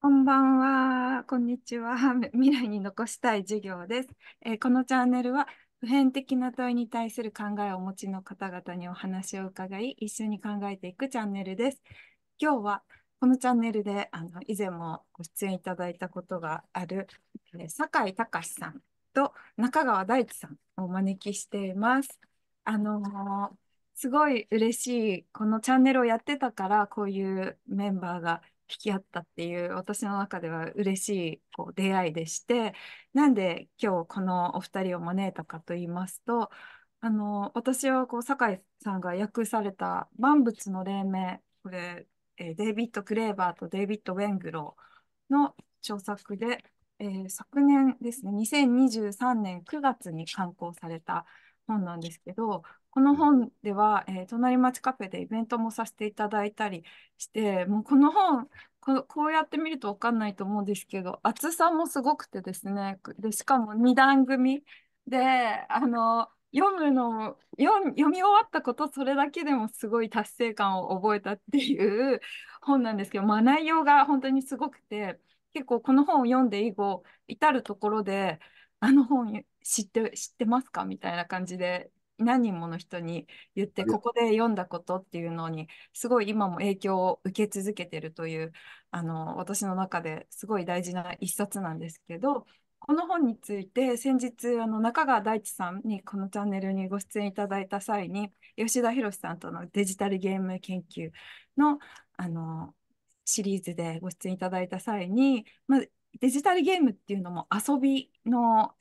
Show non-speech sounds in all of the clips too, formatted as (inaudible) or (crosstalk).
こんばんは、こんにちは。(laughs) 未来に残したい授業です。えー、このチャンネルは、普遍的な問いに対する考えをお持ちの方々にお話を伺い、一緒に考えていくチャンネルです。今日は、このチャンネルで、あの以前もご出演いただいたことがある、えー、酒井隆さんと中川大地さんをお招きしています。あのー、すごい嬉しい。このチャンネルをやってたから、こういうメンバーが引き合ったっていう私の中では嬉しいこう出会いでしてなんで今日このお二人を招いたかと言いますとあの私はこう酒井さんが訳された「万物の黎明」これ、えデイビッド・クレーバーとデイビッド・ウェングローの著作で、えー、昨年ですね2023年9月に刊行された本なんですけどこの本では、えー、隣町カフェでイベントもさせていただいたりして、もうこの本、ここうやって見ると分かんないと思うんですけど、厚さもすごくてですね、でしかも2段組で、あの、読むの読み終わったことそれだけでもすごい達成感を覚えたっていう本なんですけど、まあ、内容が本当にすごくて結構この本を読んで以後至るところであの本知って知ってますかみたいな感じで何人もの人に言って、ここで読んだことっていうのに、すごい今も影響を受け続けてるという、あの、私の中ですごい大事な一冊なんですけど、この本について先日あの中川大地さんにこのチャンネルにご出演いただいた際に吉田博さんとのデジタルゲーム研究のあのシリーズでご出演いただいた際に、まずデジタルゲームっていうのも遊びの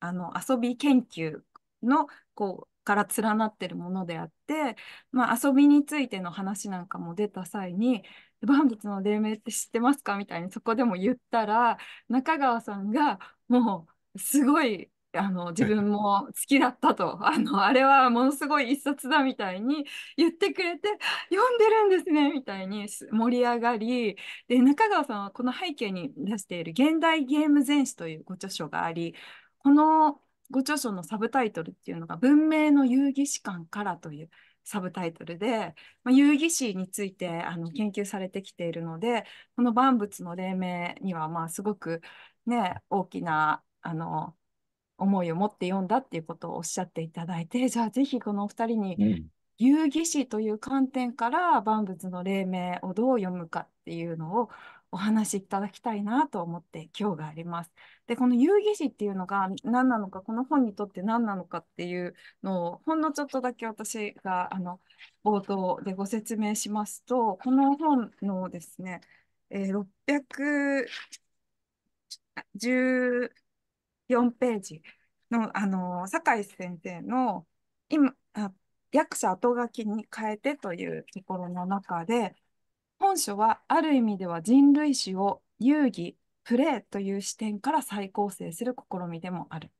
あの遊び研究のこうから連なってるものであって、まあ、遊びについての話なんかも出た際に「万物の黎明って知ってますか?」みたいにそこでも言ったら中川さんがもうすごいあの自分も好きだったと、(laughs) あのあれはものすごい一冊だみたいに言ってくれて読んでるんですねみたいに盛り上がりで中川さんはこの背景に出している「現代ゲーム全史」というご著書がありこのご著書のサブタイトルっていうのが「文明の遊戯史観から」というサブタイトルで、まあ、遊戯史についてあの研究されてきているのでこの万物の黎明にはまあすごくね大きなあの思いを持って読んだっていうことをおっしゃっていただいてじゃあぜひこのお二人に、遊戯史という観点から万物の黎明をどう読むかっていうのをお話いただきたいなと思って今日があります。で、この遊戯師っていうのが何なのか、この本にとって何なのかっていうのを、ほんのちょっとだけ私があの冒頭でご説明しますと、この本のですね、えー、614ページの、あの、酒井先生の今、あ役者後書きに変えてというところの中で、本書はある意味では人類史を遊戯、プレイという視点から再構成する試みでもある。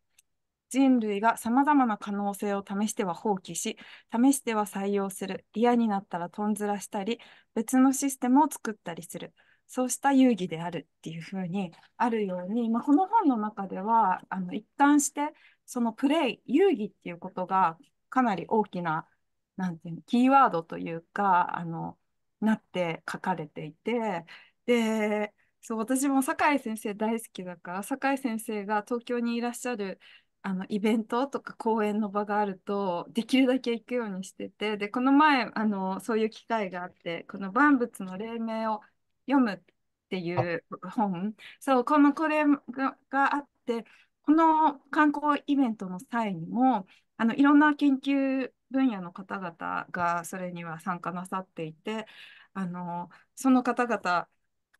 人類がさまざまな可能性を試しては放棄し、試しては採用する、嫌になったらとんずらしたり、別のシステムを作ったりする、そうした遊戯であるっていうふうにあるように、まあ、この本の中ではあの一貫して、そのプレイ、遊戯っていうことがかなり大きな、なんていうのキーワードというか、あのなって書かれていてでそう私も酒井先生大好きだから酒井先生が東京にいらっしゃるあのイベントとか講演の場があるとできるだけ行くようにしててでこの前あのそういう機会があってこの「万物の黎明を読む」っていう本そうこのこれがあってこの観光イベントの際にもあのいろんな研究分野の方々がそれには参加なさっていてあのその方々か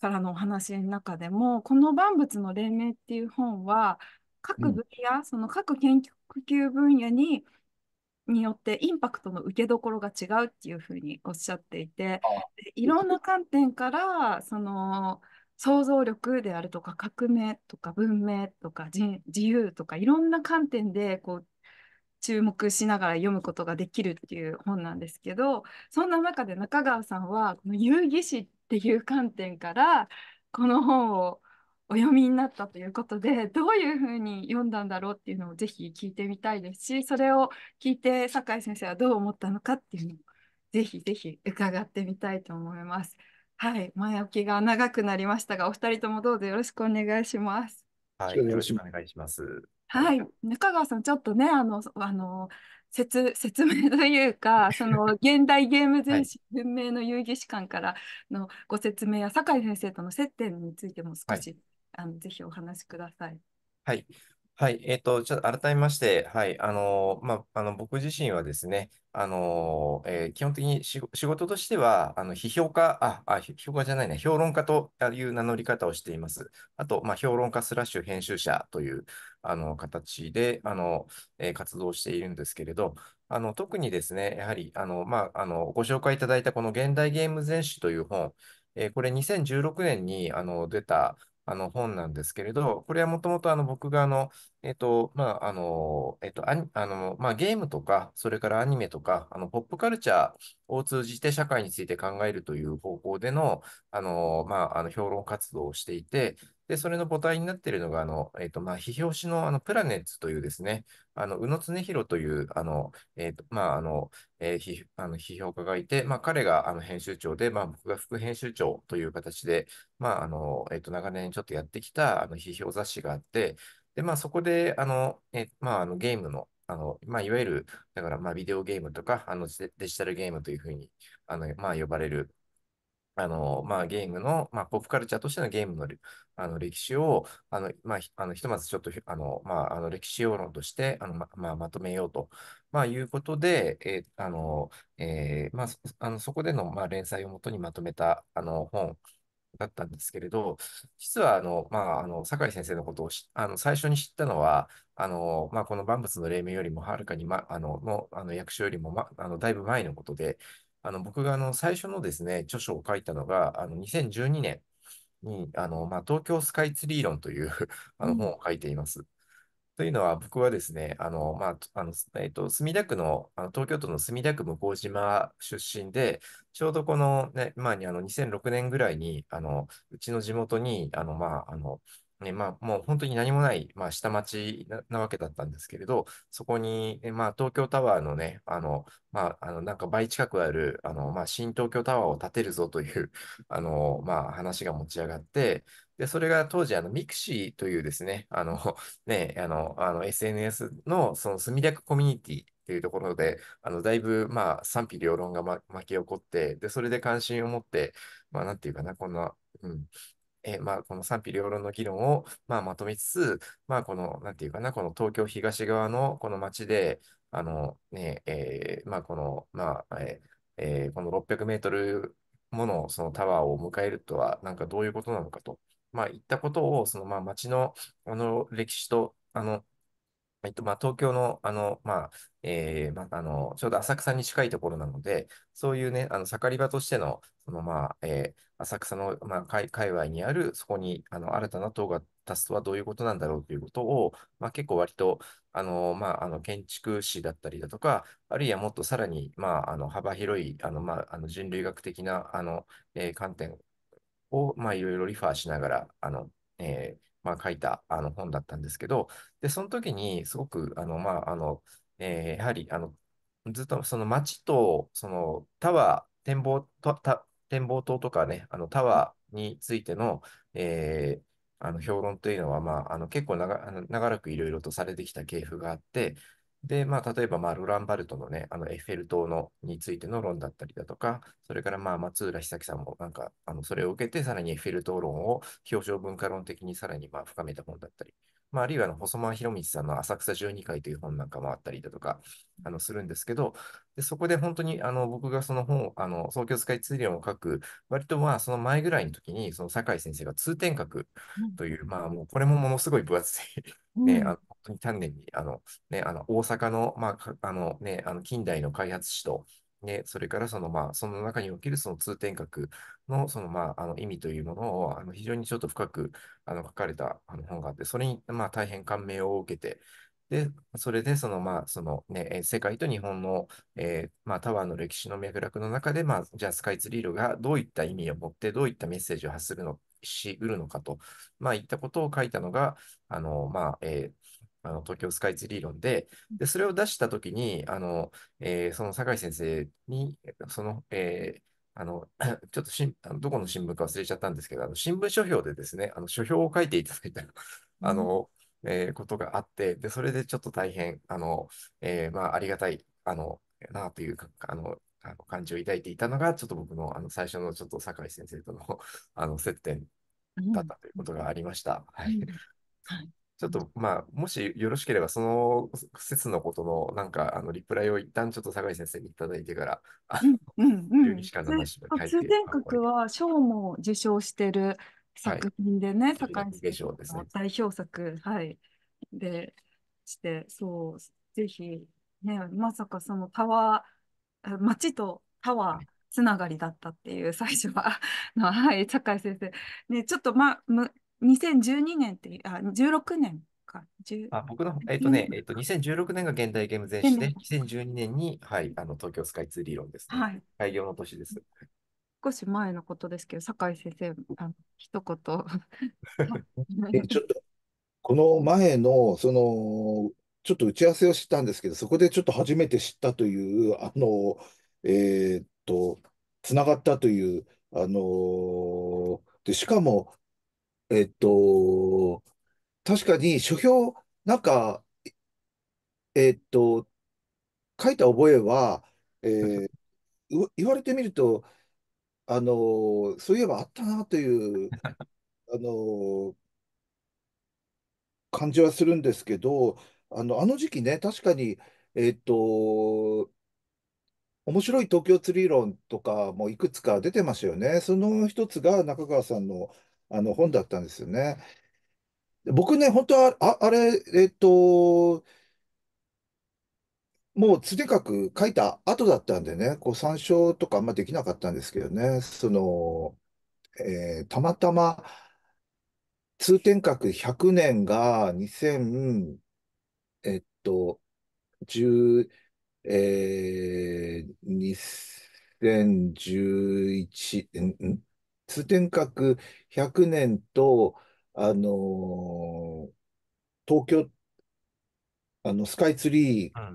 らのお話の中でもこの万物の黎明っていう本は各分野、うん、その各研究分野にによってインパクトの受けどころが違うっていうふうにおっしゃっていていろんな観点からその想像力であるとか革命とか文明とか自由とかいろんな観点でこう注目しながら読むことができるっていう本なんですけどそんな中で中川さんはこの遊戯史っていう観点からこの本をお読みになったということでどういうふうに読んだんだろうっていうのをぜひ聞いてみたいですしそれを聞いて酒井先生はどう思ったのかっていうのをぜひぜひ伺ってみたいと思います。はい、前置きが長くなりましたが、お二人ともどうぞよろしくお願いします。はい、よろしくお願いします。はい、中川さん、ちょっとね、あの、あの、説、説明というか、その (laughs) 現代ゲーム全史文明の遊戯史観からのご説明や、酒井先生との接点についても少し、はい、あの、ぜひお話しください。はい、はい、えっと、ちょっと改めまして、はい、あの、まあ、あの、僕自身はですね、あの、えー基本的に仕事としては、あの、批評家、あ、あ、評じゃないね、評論家という名乗り方をしています。あと、まあ、評論家スラッシュ編集者という、あの、形で、あの、えー活動しているんですけれど、あの、特にですね、やはり、あの、まあ、あの、ご紹介いただいたこの現代ゲーム全史という本、えーこれ2016年に、あの、出た、あの本なんですけれど、これはもともとあの僕があの、えっと、まあ、あの、えっと、ああの、まあ、ゲームとか、それからアニメとか、あの、ポップカルチャーを通じて社会について考えるという方向での、あの、まあ、あの評論活動をしていて、で、それの母体になっているのが、あの、えっ、ー、と、まあ、批評誌の、あの、プラネッツというですね、あの、宇野恒弘という、あの、えっ、ー、と、まあ、あの、えー、ひあの批評家がいて、まあ、彼があの編集長で、まあ、僕が副編集長という形で、まあ、あの、えっ、ー、と、長年ちょっとやってきた、あの、批評雑誌があって、で、まあ、そこで、あの、えまあ、あの、ゲームの、あの、まあ、いわゆる、だから、まあ、ビデオゲームとか、あの、デジタルゲームというふうに、あの、まあ、呼ばれる、あの、まあ、ゲームの、まあ、ポップカルチャーとしてのゲームのあの歴史を、あの、まあ、あのひとまずちょっと、あの、まあ、あの歴史要論として、あの、ま、まあ、まとめようと、まあ、いうことで、えー、あの、えー、まあ、あのそこでの、まあ、連載をもとにまとめた、あの、本、だったんですけれど、実はあの、まあ、あの酒井先生のことをあの最初に知ったのは、あのまあ、この万物の黎明よりもはるかに、ま、あののあの役所よりも、ま、あのだいぶ前のことで、あの僕があの最初のですね、著書を書いたのが、あの2012年にあの、まあ、東京スカイツリー論という (laughs) あの本を書いています。というのは、僕はですね、あの、まあ、あの、えっと、墨田区の、あの東京都の墨田区向島出身で、ちょうどこのね、まあ、あの、2006年ぐらいに、あの、うちの地元に、あの、まあ、あの、ね、まあ、もう本当に何もない、まあ、下町なわけだったんですけれど、そこに、まあ、東京タワーのね、あの、まあ、あの、なんか倍近くある、あの、まあ、新東京タワーを建てるぞという、(laughs) あの、まあ、話が持ち上がって、で、それが当時、あの、ミクシーというですね、あの、(laughs) ね、あの、あの SNS の、その墨田区コミュニティというところで、あの、だいぶ、まあ、賛否両論が、ま、巻き起こって、で、それで関心を持って、まあ、なんていうかな、こんな、うん、えー、まあ、この賛否両論の議論を、まあ、まとめつつ、まあ、この、なんていうかな、この東京東側のこの町で、あの、ね、えー、まあ、この、まあ、えーえー、この600メートルものそのタワーを迎えるとは、なんかどういうことなのかと、まあ、いったことを、その、まあ、町の、あの、歴史と、あの、えっと、まあ、東京の、あの、まあ、えー、まあ、あの、ちょうど浅草に近いところなので、そういうね、あの、盛り場としての、その、まあ、えー、浅草の、まあ、界隈にある、そこに、あの、新たな塔が立つとはどういうことなんだろうということを、まあ、結構割と、あの、まあ、あの、建築士だったりだとか、あるいはもっとさらに、まあ、あの、幅広い、あの、まあ、あの、人類学的な、あの、えー、観点を、まあ、いろいろリファーしながら、あの、えー、まあ、書いたあの本だったんですけど、で、その時にすごく、あの、まあ、あの、えー、やはり、あの、ずっとその街と、そのタワー、展望と、展望塔とかね、あのタワーについての、えー、あの評論というのは、まあ、あの結構長らくいろいろとされてきた系譜があって、で、まあ、例えば、まあ、ロランバルトのね、あのエッフェル塔のについての論だったりだとか、それからまあ松浦久樹さんも、なんか、あのそれを受けて、さらにエッフェル塔論を表彰文化論的にさらにまあ深めた本だったり、まあ、あるいはあの細間博道さんの浅草12回という本なんかもあったりだとかあのするんですけど、でそこで本当にあの僕がその本、あの創教スカイツリーを書く、割とまあその前ぐらいの時に、その酒井先生が通天閣という、うん、まあもうこれもものすごい分厚い (laughs) ね、あのに丹念に、あの、ね、あの、大阪の、まあ、あのね、あの、近代の開発史と、ね、それからその、まあ、その中におけるその通天閣の、その、まあ、あの意味というものをあの非常にちょっと深くあの書かれたあの本があって、それに、まあ、大変感銘を受けて、で、それでその、まあ、そのね、世界と日本の、えー、まあ、タワーの歴史の脈絡の中で、まあ、じゃあスカイツリールがどういった意味を持って、どういったメッセージを発するの、しうるのかと、まあ、いったことを書いたのが、あの、まあ、えーあの東京スカイツ理論で、でそれを出したときに、あのえー、その酒井先生に、その、えー、あの、(clears throat) ちょっとしん、あのどこの新聞か忘れちゃったんですけど、あの新聞書評でですね、あの書評を書いていただいた、あの、えー、ことがあって、で、それでちょっと大変、あの、えー、まあ、ありがたい、あの、なというか、あの、あの感じを抱いていたのが、ちょっと僕のあの最初のちょっと酒井先生との (laughs) あの接点だったということがありました。うん、はい、はいちょっと、まあ、もしよろしければ、その説のことの、なんか、あの、リプライを一旦ちょっと坂井先生にいただいてから、あの、うんうんう12時間の話で書いて。通天閣は賞も受賞してる作品でね、坂井先生の代表作、はい、で、して、そう、ぜひ、ね、まさかそのタワー、街とタワー、つながりだったっていう最初は、(laughs) はい、坂井先生。ね、ちょっとま、む2012年って、あ、16年か。あ僕の、えっ、ー、とね、えっ、ー、と、2016年が現代ゲーム全史で、2012年に、はい、あの東京スカイツリー論ですね。はい、開業の年です。少し前のことですけど、酒井先生、あの一言 (laughs) え。ちょっと、この前の、その、ちょっと打ち合わせをしたんですけど、そこでちょっと初めて知ったという、あの、えー、っと、つながったという、あのー、で、しかも、えっと、確かに書評、なんか、えっと、書いた覚えは、えー言われてみると、あのそういえばあったなという、(laughs) あの感じはするんですけど、あの、あの時期ね、確かに、えっと、面白い東京釣り論とかもいくつか出てますよね。その一つが中川さんのあの本だったんですよね。僕ね、本当は、あ、あれ、えっと、もうとにかく書いた後だったんでね、こう参照とかあんまできなかったんですけどね、その、えーたまたま通天閣100年が2000、えっと、10、えー、2011、んん通天閣100年と、あのー、東京、あの、スカイツリーが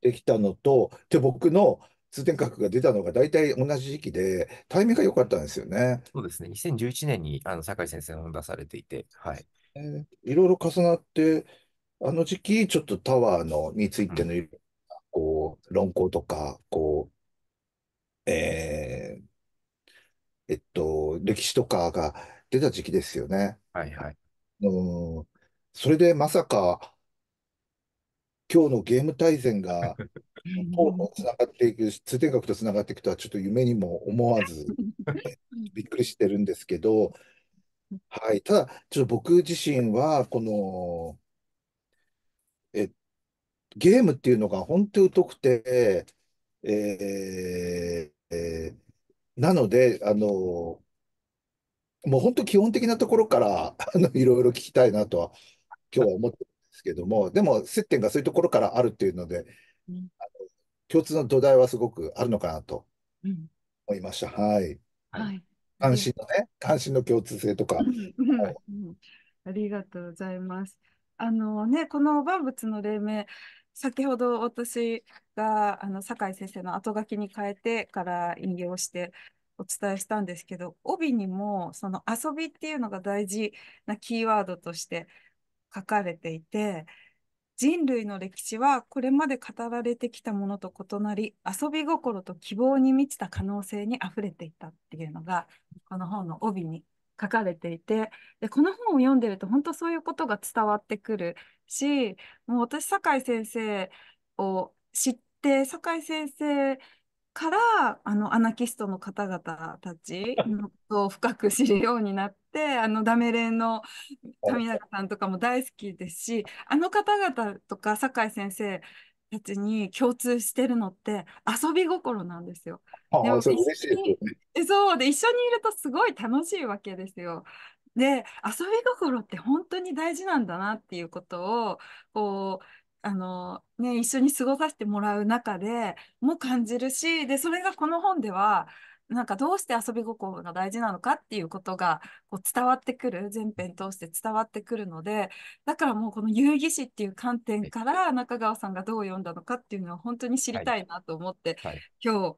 できたのと、うん、で、僕の通天閣が出たのが大体同じ時期で、タイミングが良かったんですよね。そうですね。2011年に、あの、酒井先生の出されていて、はい。えー、いろいろ重なって、あの時期、ちょっとタワーのについての、こう、論考とか、こう、えー、えっと、歴史とかが出た時期ですよね。はいはい。うん、それでまさか、今日のゲーム大全が、つ (laughs) ながっていく、通天閣とつながっていくとは、ちょっと夢にも思わず、(laughs) びっくりしてるんですけど、はい、ただ、ちょっと僕自身は、この、え、ゲームっていうのが本当に疎くて、えーえーなので、あの、もう本当基本的なところから (laughs) あのいろいろ聞きたいなとは今日は思ってるんですけども、でも接点がそういうところからあるっていうので、うん、あの共通の土台はすごくあるのかなと思いました。うん、はい。はい。関心のね、関心の共通性とか。はい、ありがとうございます。あのね、この万物の黎明、先ほど私があの酒井先生の後書きに変えてから引用してお伝えしたんですけど、帯にもその遊びっていうのが大事なキーワードとして書かれていて、人類の歴史はこれまで語られてきたものと異なり、遊び心と希望に満ちた可能性に溢れていたっていうのが、この本の帯に書かれていてでこの本を読んでると本当そういうことが伝わってくるしもう私酒井先生を知って酒井先生からあのアナキストの方々たちのことを深く知るようになってあのダメレンの神永さんとかも大好きですしあの方々とか酒井先生たちに共通してるのって遊び心なんですよ。でも一緒にそうで一緒にいるとすごい楽しいわけですよ。で遊び心って本当に大事なんだなっていうことをこうあのね、一緒に過ごさせてもらう中でも感じるしでそれがこの本ではなんかどうして遊び心が大事なのかっていうことがこう伝わってくる前編通して伝わってくるのでだからもうこの遊戯史っていう観点から中川さんがどう読んだのかっていうのは本当に知りたいなと思って、はいはい、今日なんで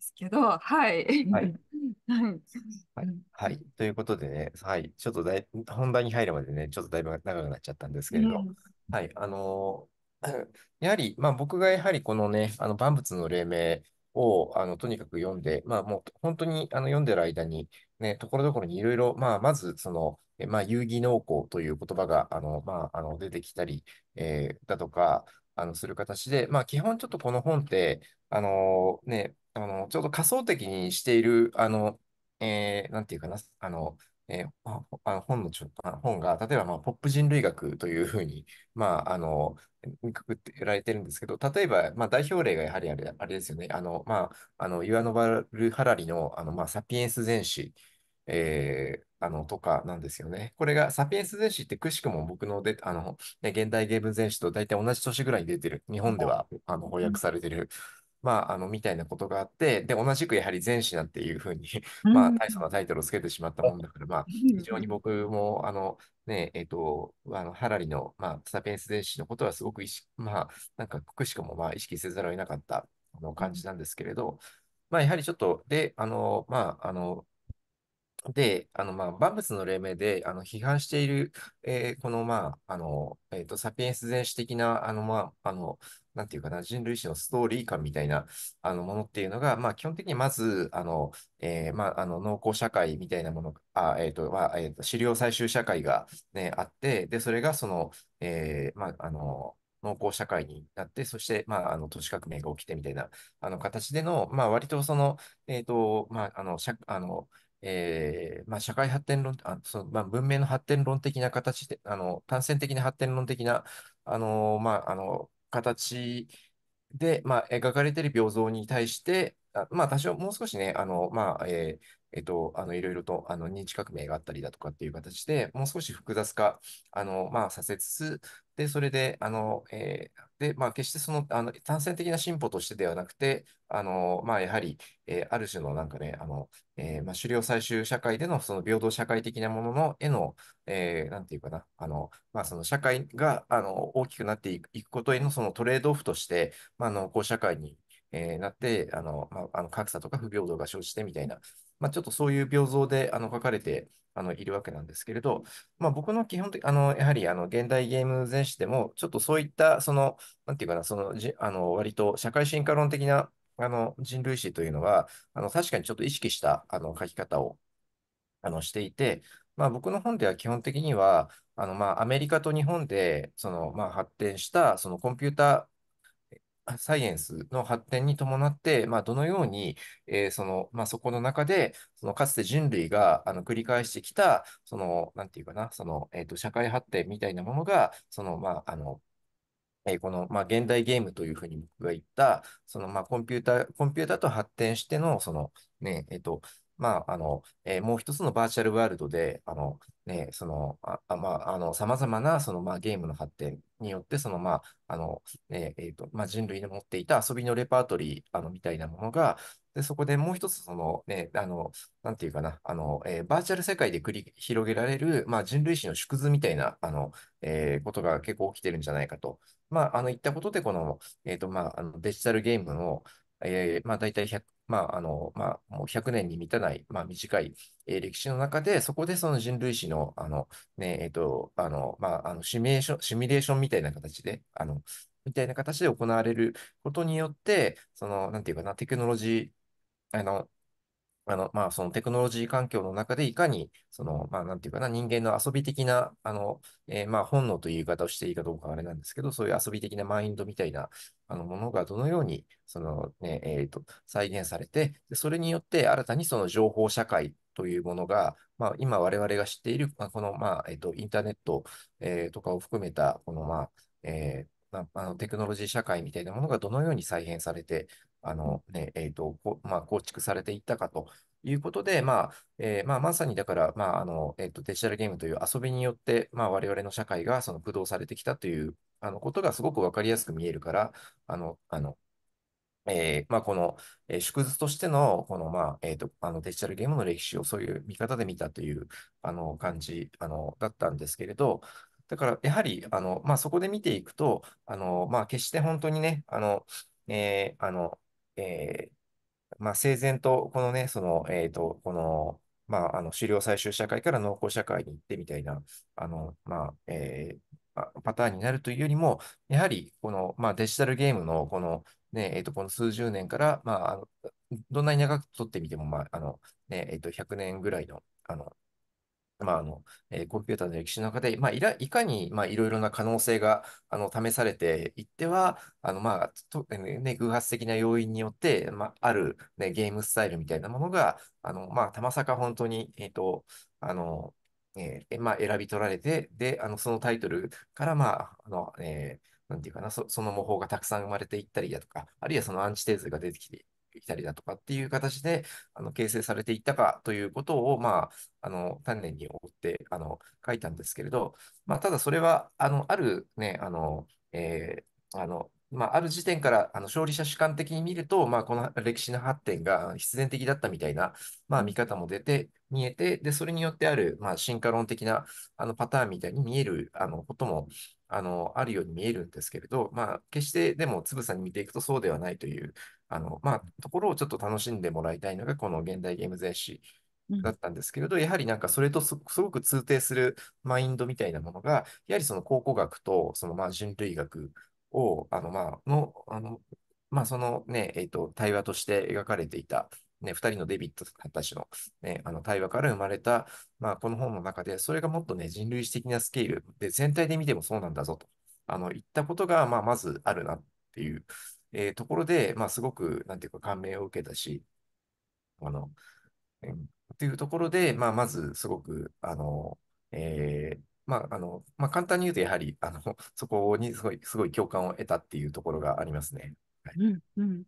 すけどはい。はい (laughs) はい、ということでね、はい、ちょっとだい本題に入るまでね、ちょっとだいぶ長くなっちゃったんですけれど、うん、はい、あのーやはり、まあ、僕がやはりこのね、あの万物の黎明をあのとにかく読んで、まあ、もう本当にあの読んでる間に、ね、ところどころにいろいろ、まあ、まずその、まあ、遊戯農耕という言葉があの、まあ、あの出てきたり、えー、だとかあのする形で、まあ、基本ちょっとこの本って、あのー、ね、あのちょうど仮想的にしている、あのえー、なんていうかな、あのえー、ああ本のちょあ本が、例えば、まあ、ポップ人類学というふうに、(laughs) まあ、あの、くくってられてるんですけど、例えば、まあ、代表例がやはりあれあれですよね。あの、まあ、あの、ユアノバル・ハラリの、あの、まあ、サピエンス全史、えー、あの、とかなんですよね。これが、サピエンス全史ってくしくも僕ので、あの、ね、現代ゲーム全史と大体同じ年ぐらいに出てる、日本では、あの、翻訳されてる。うんまあ、あの、みたいなことがあって、で、同じくやはり前史なんていうふうに (laughs) まあ、大層なタイトルをつけてしまったもんだから、まあ、(laughs) 非常に僕も、あの、ね、えっ、ー、と、あの、ハラリの、まあ、サピエンス前史のことはすごく意識、まあ、なんか、くしくも、まあ、意識せざるを得なかった、あの、感じなんですけれど、まあ、やはりちょっと、で、あの、まあ、あの、で、あの、まあ、万物の黎明で、あの、批判している、えー、この、まあ、あの、えっ、ー、と、サピエンス全史的な、あの、まあ、あの、なんていうかな、人類史のストーリー感みたいなあのものっていうのが、まあ、基本的にまず、あの、えー、まあ、あの、農耕社会みたいなもの、あ、えっ、ー、と、まあ、えっ、ー、と、資料採集社会がね、あって、で、それがその、えー、まあ、あの、農耕社会になって、そして、まあ、あの、都市革命が起きてみたいな、あの、形での、まあ、割とその、えっ、と、まあ、あの、社、あの、えーまあ、社会発展論、あそのまあ、文明の発展論的な形で、あの単線的な発展論的な、あのまあ、あの形で、まあ、描かれている病像に対して、あまあ、多少もう少しね、あの、まあ、えーえっと、あのいろいろとあの認知革命があったりだとかっていう形でもう少し複雑化あの、まあ、させつつでそれであの、えー、で、まあ、決してその、あの、単線的な進歩としてではなくて、あの、まあ、やはり、えー、ある種のなんかね、あの、えー、まあ、狩猟採集社会でのその平等社会的なものの、への、えー、なんていうかな、あの、まあ、その社会が、あの、大きくなっていくことへのそのトレードオフとして、まあ、農耕社会に、えー、なって、あの、まあ、あの格差とか不平等が生じてみたいな、まあ、ちょっとそういう病像であの書かれてあのいるわけなんですけれど、まあ、僕の基本的、あのやはりあの現代ゲーム全史でも、ちょっとそういった、その、なんていうかな、そのじあの割と社会進化論的なあの人類史というのは、あの確かにちょっと意識したあの書き方をあのしていて、まあ、僕の本では基本的には、あのまあアメリカと日本でそのまあ発展したそのコンピューター、サイエンスの発展に伴って、まあ、どのように、えー、その、まあ、そこの中で、そのかつて人類があの繰り返してきた、てうかな、社会発展みたいなものが、その、まあ、あの、えこの、まあ、現代ゲームというふうに僕が言った、その、まあ、コンピューター、コンピューターと発展しての、もう一つのバーチャルワールドで、あの、ね、その、あ、まあ、あの、様々な、その、まあ、ゲームの発展によって、その、まあ、あの、ね、えっと、まあ、人類の持っていた遊びのレパートリー、あの、みたいなものが、で、そこでもう一つ、その、ね、あの、なんていうかな、あの、えー、バーチャル世界で繰り広げられる、まあ、人類史の縮図みたいな、あの、えー、ことが結構起きてるんじゃないかと。まあ、あの、言ったことで、この、えっと、まあ、あのデジタルゲームを、えー、まあ、大体100、まあ、あの、まあ、もう100年に満たない、まあ、短い、えー、歴史の中で、そこでその人類史の、あの、ね、えと、あの、まあ、あの、シミュレーション、シミュレーションみたいな形で、あの、みたいな形で行われることによって、その、なんていうかな、テクノロジー、あの、あの、まあ、そのテクノロジー環境の中でいかに、その、まあ、なんていうかな、人間の遊び的な、あの、えー、まあ、本能という言い方をしていいかどうかあれなんですけど、そういう遊び的なマインドみたいな、あの、ものがどのように、その、ね、えっ、ー、と、再現されて、それによって新たにその情報社会というものが、まあ、今我々が知っている、まあ、この、まあ、えっ、ー、と、インターネット、えー、とかを含めた、この、まあ、えー、まあ、あのテクノロジー社会みたいなものがどのように再編されて、あのね、えっ、ー、と、まあ、構築されていったかということで、まあ、えー、まあ、まさにだから、まあ、あの、えっ、ー、と、デジタルゲームという遊びによって、まあ、我々の社会がその、駆動されてきたという、あの、ことがすごくわかりやすく見えるから、あの、あの、えー、まあ、この、えー、縮図としての、この、まあ、えっ、ー、と、あの、デジタルゲームの歴史をそういう見方で見たという、あの、感じ、あの、だったんですけれど、だから、やはり、あの、まあ、そこで見ていくと、あの、まあ、決して本当にね、あの、えー、あの、えー、まあ、整然と、このね、その、えっと、この、まあ、あの、狩猟採集社会から農耕社会に行ってみたいな、あの、まあ、えー、パターンになるというよりも、やはり、この、まあ、デジタルゲームの、この、ね、えっと、この数十年から、まあ、あのどんなに長く取ってみても、まあ、あの、ね、えっと、100年ぐらいの、あの、まああのえー、コンピューターの歴史の中で、まあ、いらいかに、まあ、いろいろな可能性があの試されていっては、あのまあとね、偶発的な要因によって、まあ、ある、ね、ゲームスタイルみたいなものが、あのまあ、たまさか本当に、えーとあのえーまあ、選び取られて、であのそのタイトルから、まああのえー、なんていうかなそ、その模倣がたくさん生まれていったりだとか、あるいはそのアンチテーゼが出てきてってきたりだとかっていう形で、あの、形成されていったかということを、まあ、あの、丹念に追って、あの、書いたんですけれど、まあ、ただそれは、あの、あるね、あの、えー、あの、まあ、ある時点からあの勝利者主観的に見ると、まあ、この歴史の発展が必然的だったみたいな、まあ、見方も出て、見えて、で、それによってある、まあ、進化論的なあのパターンみたいに見えるあのこともあの、あるように見えるんですけれど、まあ、決してでもつぶさに見ていくとそうではないという、あの、まあ、ところをちょっと楽しんでもらいたいのが、この現代ゲーム雑誌だったんですけれど、やはりなんかそれとすごく通底するマインドみたいなものが、やはりその考古学と、そのまあ人類学を、あの、まあ、の、あの、まあ、そのね、えっ、ー、と、対話として描かれていたね、2人のデビットたちの,、ね、あの対話から生まれた、まあ、この本の中で、それがもっと、ね、人類史的なスケールで全体で見てもそうなんだぞとあの言ったことが、まあ、まずあるなっていう、えー、ところで、まあ、すごくなんていうか感銘を受けたし、あのえー、っていうところで、まあ、まずすごく簡単に言うと、やはりあのそこにすごいすごい共感を得たっていうところがありますね。はい、うんうん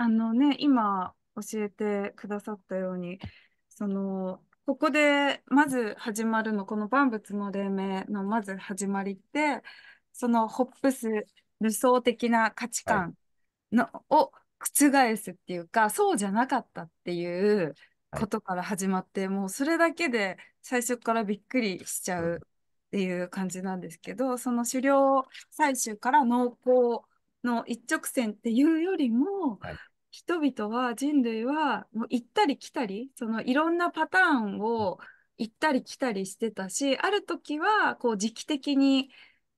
あのね、今教えてくださったようにそのここでまず始まるのこの万物の黎明のまず始まりってそのホップス理想的な価値観の、はい、を覆すっていうかそうじゃなかったっていうことから始まって、はい、もうそれだけで最初からびっくりしちゃうっていう感じなんですけど、その狩猟採集から農耕の一直線っていうよりも、はい、人々は人類はもう行ったり来たりそのいろんなパターンを行ったり来たりしてたしある時はこう時期的に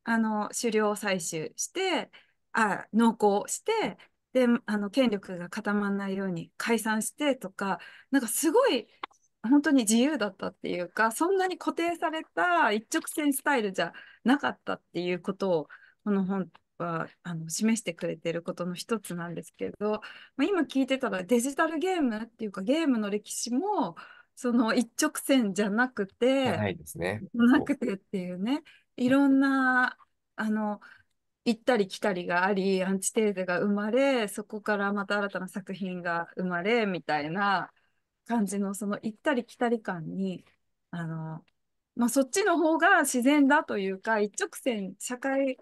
あの狩猟採集してあ農耕してであの権力が固まらないように解散してとかなんかすごい本当に自由だったっていうかそんなに固定された一直線スタイルじゃなかったっていうことをこの本はあの示してくれてることの一つなんですけど、まあ、今聞いてたらデジタルゲームっていうかゲームの歴史もその一直線じゃなくてないですね。なくてっていうねいろんなあの行ったり来たりがありアンチテーゼが生まれそこからまた新たな作品が生まれみたいな感じのその行ったり来たり感にあの、まあ、そっちの方が自然だというか一直線社会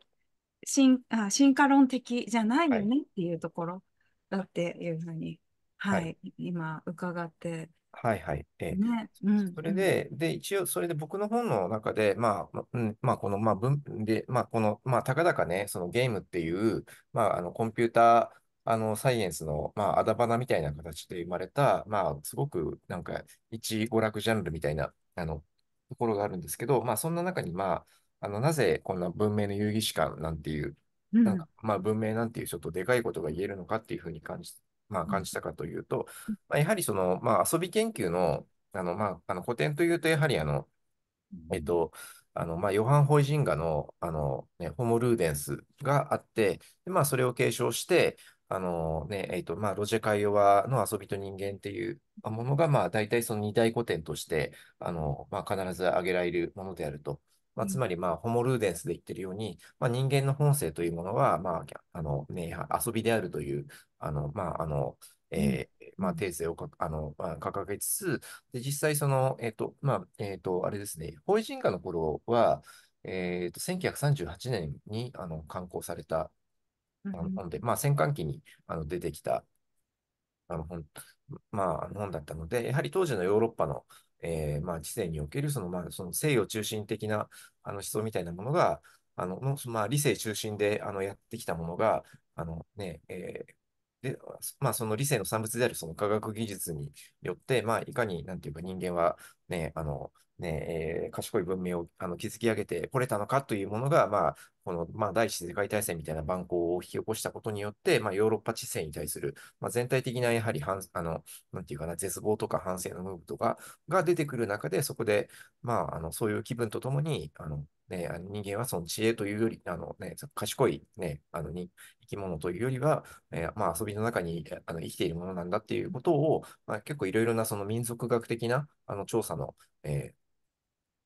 進あ進化論的じゃないよねっていうところだっていうふうに、はい、はい、今伺って。はいはい。えー、ね、うん、それで、で、一応、それで僕の本の中で、まあ、うん、まあ、この、まあ、で、まあ、この、まあ、たかだかね、そのゲームっていう、まあ、あの、コンピューター、あの、サイエンスの、まあ、あだばなみたいな形で生まれた、まあ、すごく、なんか、一娯楽ジャンルみたいな、あの、ところがあるんですけど、まあ、そんな中に、まあ、あの、なぜこんな文明の遊戯史観なんていう、なんかまあ文明なんていうちょっとでかいことが言えるのかっていうふうに感じ、まあ感じたかというと、まあ、やはりその、まあ遊び研究の、あの、まあ、あの古典というと、やはりあの、えっと、あの、まあ、ヨハン・ホイジンガの、あの、ね、ホモ・ルーデンスがあって、でまあ、それを継承して、あのね、えっと、まあ、ロジェ・カイオワの遊びと人間っていうものが、まあ、大体その二大古典として、あの、まあ、必ず挙げられるものであると。まあ、つまり、まあ、ホモルーデンスで言ってるように、まあ、人間の本性というものは、まあ、あの、ね、遊びであるという、あの、まあ、あの、えー、まあ、訂正をかあの、まあ、掲げつつ、で、実際、その、えっ、ー、と、まあ、えっ、ー、と、あれですね、法人化の頃は、えー、と、1938年に、あの、刊行された、本で、まあ、戦艦機に、あの、出てきた、あの、本、まあ、本だったので、やはり当時のヨーロッパの、えー、まあ、知性におけるその、まあ、その西洋中心的なあの思想みたいなものが、あの、のまあ、理性中心であのやってきたものが、あのね、えー、で、まあ、その理性の産物であるその科学技術によって、まあ、いかに、なんていうか、人間は、ね、あの、ね、えー、賢い文明をあの築き上げてこれたのかというものが、まあ、この、まあ、第一次世界大戦みたいな蛮行を引き起こしたことによって、まあ、ヨーロッパ知性に対する、まあ、全体的なやはりあの、なんていうかな、絶望とか反省のムーブとかが出てくる中で、そこで、まあ、あの、そういう気分とともに、あの、ね、あの人間はその知恵というより、あのね、賢い、ね、あのに生き物というよりは、えー、まあ、遊びの中にあの生きているものなんだっていうことを、まあ、結構いろいろなその民族学的なあの調査の、え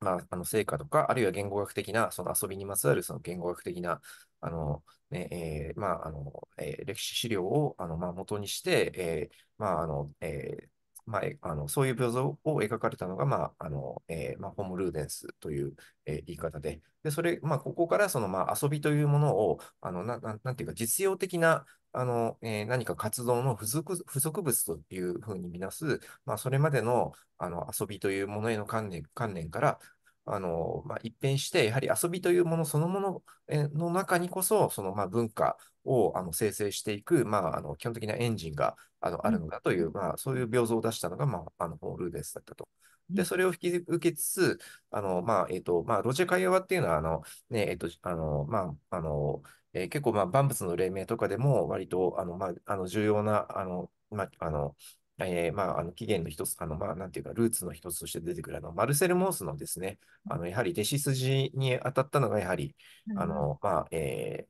ーまあ、あの成果とか、あるいは言語学的な、その遊びにまつわるその言語学的な、あの、ね、えー、まあ、あの、えー、歴史資料を、あの、まあ、元にして、えー、まあ、あの、えー、まあ、あのそういう描像を描かれたのが、まああのえー、まあ、ホームルーデンスという、えー、言い方で、でそれまあ、ここからその、まあ、遊びというものをあのなななんていうか実用的なあの、えー、何か活動の付属付属物というふうに見なす、まあ、それまでのあの遊びというものへの観念観念からあの、まあ、一変して、やはり遊びというものそのものの中にこそ、その、まあ、文化をあの生成していく、まあ、あの基本的なエンジンがあのあるのだという、うん、まあ、そういう病像を出したのが、まあ、あのルーデスだったと。で、それを引き受けつつ、あの、まあ、えっ、ー、と、まあ、ロジェカイワっていうのは、あの、ね、えっ、ー、と、あの、まあ、あの、えー、結構、まあ、万物の黎明とかでも、割と、あの、まあ、あの重要な、あの、まあ、あの、えー、まあ、あの起源の一つ、あの、まあ、なんていうか、ルーツの一つとして出てくる、あの、マルセル・モースのですね、あの、やはり弟子筋に当たったのが、やはり、あの、まあ、え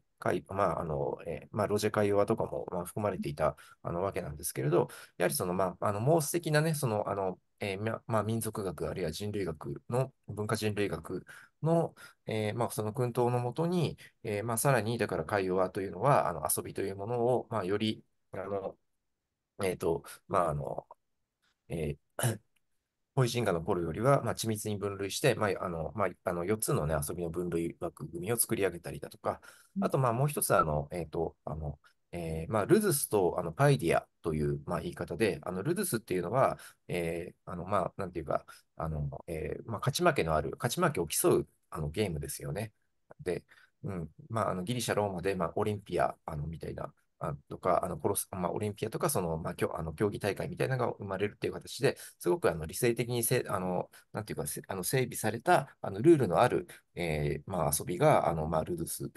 まああのえまあ、ロジェカイオワとかも、まあ、含まれていたあのわけなんですけれど、やはりその、まあ、あのモース的な、ね、そのあのえー、まあ、民族学あるいは人類学の、文化人類学の、えー、まあ、その薫陶のもとに、えー、まあ、さらに、だから、カイオワというのは、あの遊びというものを、まあ、よりあのえっ、ー、と、まあ、あの、えーイ医ン化の頃よりは、まあ、緻密に分類して、まああのまあ、あの4つの、ね、遊びの分類枠組みを作り上げたりだとか、あとまあもう一つあの、えーとあのえーまあ、ルズスとあのパイディアという、まあ、言い方で、あのルズスっていうのは、えー、あのまあ、なんていうか、あのえーまあ、勝ち負けのある、勝ち負けを競うあのゲームですよね。で、うんまあ、あのギリシャ、ローマで、まあ、オリンピアあのみたいな、あとか、あの、ポロス、まあ、オリンピアとか、その、まあ、きょあの競技大会みたいなのが生まれるっていう形で、すごく、あの、理性的にせ、あの、なんていうか、せあの整備された、あの、ルールのある、えー、まあ、遊びが、あの、まあ、ルールス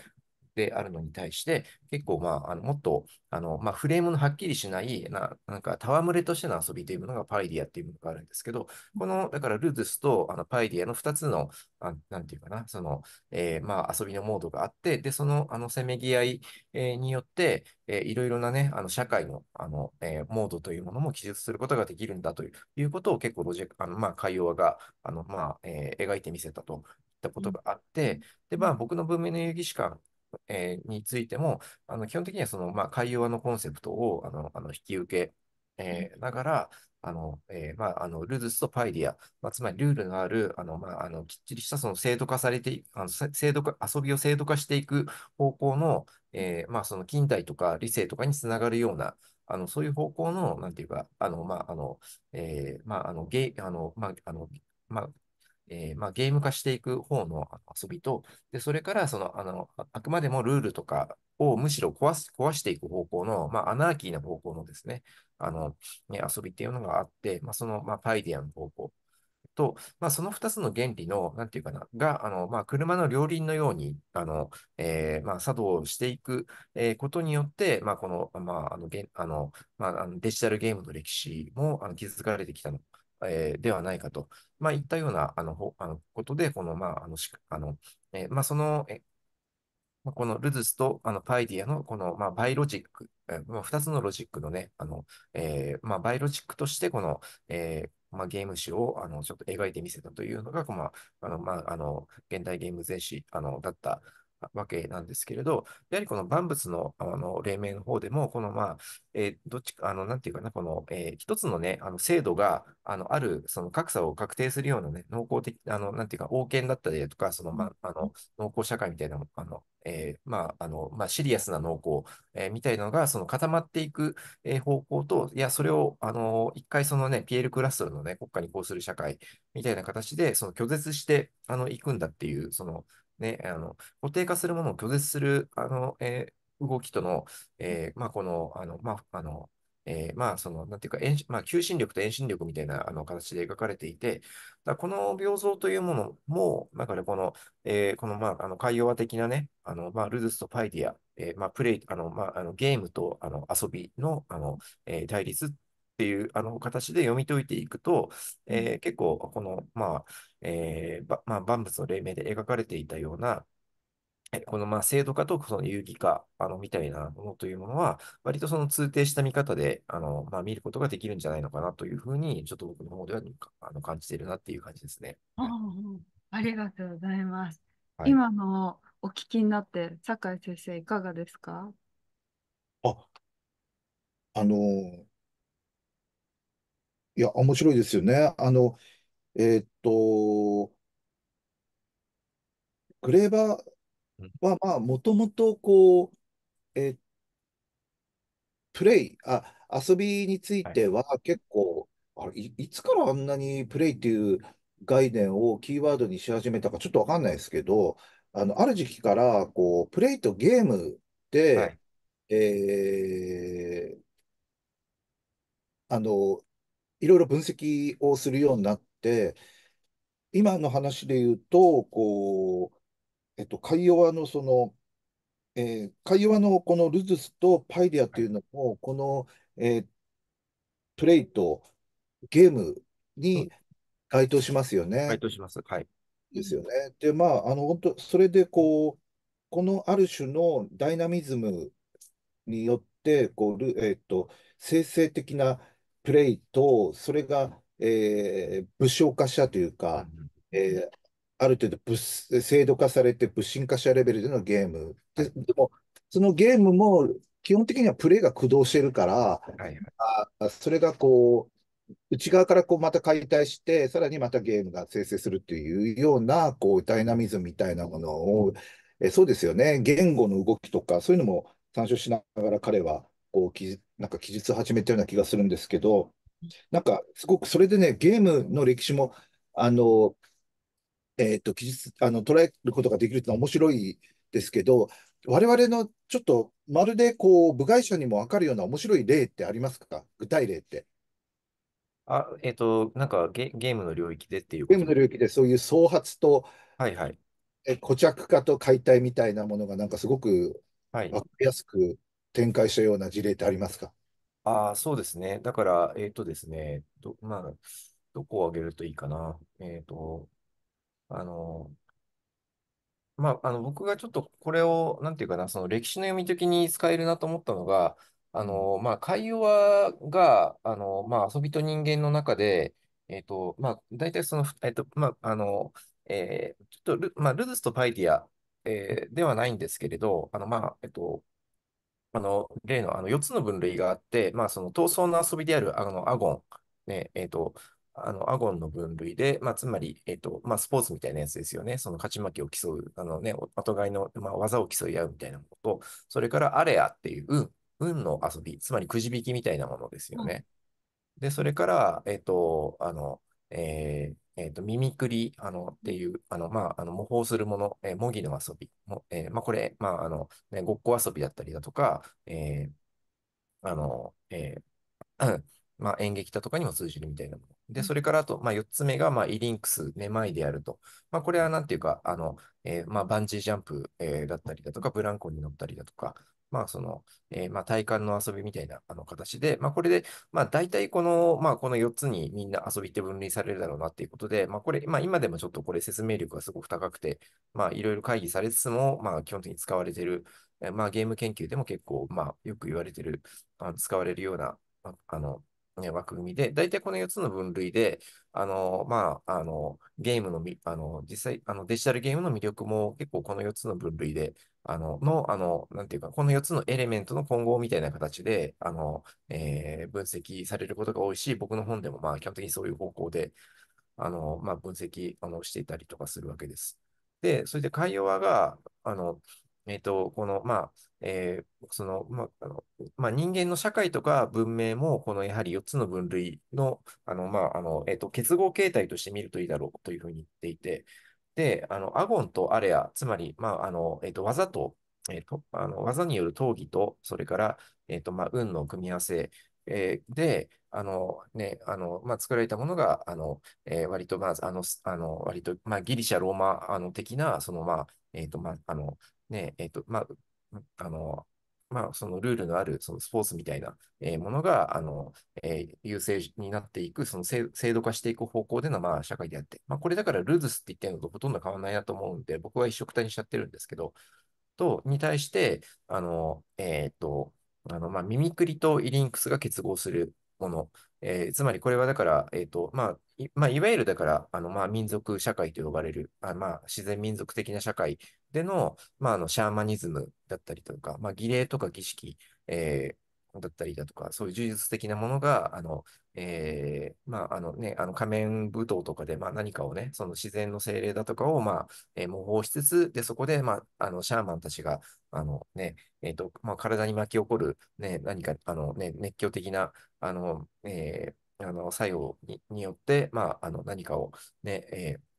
であるのに対して、結構、まあ、あのもっとあの、まあ、フレームのはっきりしないな、なんか戯れとしての遊びというものがパイディアっていうものがあるんですけど、この、だからルーズスとあのパイディアの2つの、あなんていうかな、その、えー、まあ、遊びのモードがあって、で、その、あの、せめぎ合い、えー、によって、えー、いろいろなね、あの、社会の、あの、えー、モードというものも記述することができるんだということを結構ロジェクあの、まあ、会話が、あの、まあ、えー、描いてみせたといったことがあって、で、まあ、僕の文明の遊戯史観えー、についても、あの基本的にはその、まあ、海洋のコンセプトをあのあの引き受け、えー、ながら、あの、えー、まあ、あの、ルーズとパイディア、まあ、つまりルールのある、あの、まあ、あの、きっちりした、その、制度化されて、あの、制度化、遊びを制度化していく方向の、えー、まあ、その、近代とか理性とかにつながるような、あの、そういう方向の、なんていうか、あの、まあ、の、えまあ、の、ゲあの、まあ、の、まえー、まあ、ゲーム化していく方の遊びと、でそれからそのあのあくまでもルールとかをむしろ壊す壊していく方向の、まあ、アナーキーな方向のですね、あのね遊びっていうのがあって、まあ、その、まあ、パイディアの方向と、まあ、その2つの原理の、なんていうかな、が、あのまあ、車の両輪のように、あのえーまあ、作動していく、ことによって、この,、デジタルゲームの歴史も傷つ築かれてきたのえー、ではないかと、まあ、いったようなあのあのことで、この、まああのあのえー、まあ、その、えこのルズスとあのパイディアのこの、まあ、バイロジック、えまあ、2つのロジックのね、あのえまあ、バイロジックとしてこの、えまあ、ゲーム史をあのちょっと描いてみせたというのが、まああのまあ、あの現代ゲーム全史あのだったわけなんですけれど、やはりこの万物のあの黎明の方でも、このまあ、えー、どっちか、あの、なんていうかな、この、えー、一つのね、あの制度が、あの、ある、その格差を確定するようなね、濃厚的、あの、なんていうか、王権だったりとか、その、ま、あの、濃厚社会みたいな、あの、えー、まあ、あの、まあ、シリアスな濃厚、えー、みたいなのが、その固まっていく、えー、方向と、いや、それを、あの、一回そのね、ピエール・クラストルのね、国家にこうする社会みたいな形で、その拒絶して、あの、行くんだっていう、その、ね、あの固定化するものを拒絶するあの、えー、動きとの、えー、まあ、この、あの、まあ、あの、えー、まあ、その、なんていうか、まあ、求心力と遠心力みたいなあの形で描かれていて、だこの病像というものも、だからこの、えー、この、まあ、あの、海洋話的なね、あの、まあ、ルドスとファイディア、えー、まあ、プレイ、あの、まあ、あのゲームとあの遊びの、あの、えー、対立っていうあの形で読み解いていくと、えー、結構この、まあえーまあ、万物の黎明で描かれていたような、このまあ制度化とその有機化あのみたいなものというものは、割とその通底した見方であの、まあ、見ることができるんじゃないのかなというふうに、ちょっと僕の方ではあの感じているなっていう感じですね。あありがとうございます。はい、今のお聞きになって、酒井先生、いかがですかああの、いや、面白いですよね。あの、えーっと、グレーバーは、まあ、もともと、こう、えープレイ、あ、遊びについては結構、あれ、い、いつからあんなにプレイっていう概念をキーワードにし始めたかちょっとわかんないですけど、あの、ある時期から、こう、プレイとゲームで、えーあの、いろいろ分析をするようになって、今の話で言うと、こう、えっと、カイヨワのその、えー、カイヨワのこのルズスとパイディアというのも、この、えープレイとゲームに該当しますよね。該当します。はい。ですよね。で、まあ、あの、本当それでこう、このある種のダイナミズムによって、こう、えっと、生成的なプレイと、それが、えー、武将化したというか、えー、ある程度物制度化されて、物心化したレベルでのゲームで。でも、そのゲームも基本的にはプレイが駆動してるから、はいそれがこう、内側からこうまた解体して、さらにまたゲームが生成するというようなこうダイナミズムみたいなものを、えそうですよね、言語の動きとか、そういうのも参照しながら彼はこうなんか記述を始めたような気がするんですけど、なんかすごくそれでね、ゲームの歴史も、あの、えっ、ー、と、記述、あの、捉えることができるってのは面白いですけど、我々のちょっと、まるでこう、部外者にもわかるような面白い例ってありますか具体例って。あ、えっ、ー、と、なんかゲ、ゲームの領域でっていうゲームの領域でそういう創発と、はいはい。え、固着化と解体みたいなものがなんかすごくはい。わかりやすく展開したような事例ってありますかああ、そうですね。だから、えっとですね、ど、まあ、どこを挙げるといいかな。えっと、あの、まあ、あの、僕がちょっとこれを、なんていうかな、その歴史の読み解きに使えるなと思ったのが、あの、まあ、会話が、あの、まあ、遊びと人間の中で、えっと、まあ、大体その、えっと、まあ、あの、えー、ちょっとル、まあ、ルズスとパイディア、えーではないんですけれど、あの、まあ、えっと、あの、例のあの4つの分類があって、まあ、その闘争の遊びであるあのアゴン、ね、えっ、ー、と、あの、アゴンの分類で、まあ、つまり、えっ、ー、と、まあ、スポーツみたいなやつですよね。その勝ち負けを競う、あのね、お互いの、まあ、技を競い合うみたいなものと、それからアレアっていう運、運の遊び、つまりくじ引きみたいなものですよね。うん、で、それから、えっ、ー、と、あの、えーえっ、ー、と、耳くり、あの、っていう、あの、まあ、あの、模倣するもの、えー、模擬の遊びえー、まあ、これ、まあ、あの、ね、ごっこ遊びだったりだとか、えー、あの、えー、(clears throat) まあ、演劇だとかにも通じるみたいなもの。で、それからあと、まあ、4つ目が、まあ、イリンクス、めまいであると。まあ、これはなんていうか、あの、えー、まあ、バンジージャンプ、えー、だったりだとか、ブランコに乗ったりだとか、まあ、その、えー、まあ、体感の遊びみたいな、あの、形で、まあ、これで、まあ、大体この、まあ、この4つにみんな遊びって分類されるだろうなっていうことで、まあ、これ、まあ、今でもちょっとこれ説明力がすごく高くて、まあ、いろいろ会議されつつも、まあ、基本的に使われてる、えまあ、ゲーム研究でも結構、まあ、よく言われてる、あの使われるような、あの、ね、枠組みで、大体この4つの分類で、あの、まあ、あの、ゲームのみ、あの、実際、あの、デジタルゲームの魅力も結構この4つの分類で、あの、の、あの、なんていうか、この4つのエレメントの混合みたいな形で、あの、えー、分析されることが多いし、僕の本でも、まあ、基本的にそういう方向で、あの、まあ、分析、あの、していたりとかするわけです。で、それで、海洋話が、あの、えっ、ー、と、この、まあ、えー、その、まあ、あの、まあ、人間の社会とか文明も、このやはり4つの分類の、あの、まあ、あの、えっ、ー、と、結合形態として見るといいだろうというふうに言っていて、で、あの、アゴンとアレア、つまり、まあ、あの、えっ、ー、と、技と、えっ、ー、と、あの、技による闘技と、それから、えっ、ー、と、まあ、運の組み合わせ、えで、あの、ね、あの、まあ、作られたものが、あの、え割と、まあ、あの、あの、割と、まあ、ギリシャ、ローマ、あの、的な、その、まあ、えっ、と、まあ、あの、ね、えっ、と、まあ、あの、まあ、そのルールのあるそのスポーツみたいな、えものが、あの、えー、優勢になっていく、その制度化していく方向での、まあ、社会であって、まあ、これだからルーズスって言ってるのとほとんど変わらないなと思うんで、僕は一緒くたにしちゃってるんですけど、と、に対して、あの、えっ、と、あの、まあ、ミミクリとイリンクスが結合するものえー、つまりこれはだから、えっ、ー、と、まあ、いまあ、いわゆるだから、あの、まあ、民族社会と呼ばれる、あまあ、自然民族的な社会での、まあ、あの、シャーマニズムだったりとか、まあ、儀礼とか儀式、えー、だったりだとか、そういう呪術的なものが、あの、えー、まあ、あのね、あの仮面舞踏とかで、まあ、何かをね、その自然の精霊だとかを、まあ、えー、模倣しつつ、で、そこで、まあ、あの、シャーマンたちが、あのね、えっ、ー、と、まあ、体に巻き起こる、ね、何か、あのね、熱狂的な、あの、えー、あの作用によって、まあ、あの何かをね、ねえー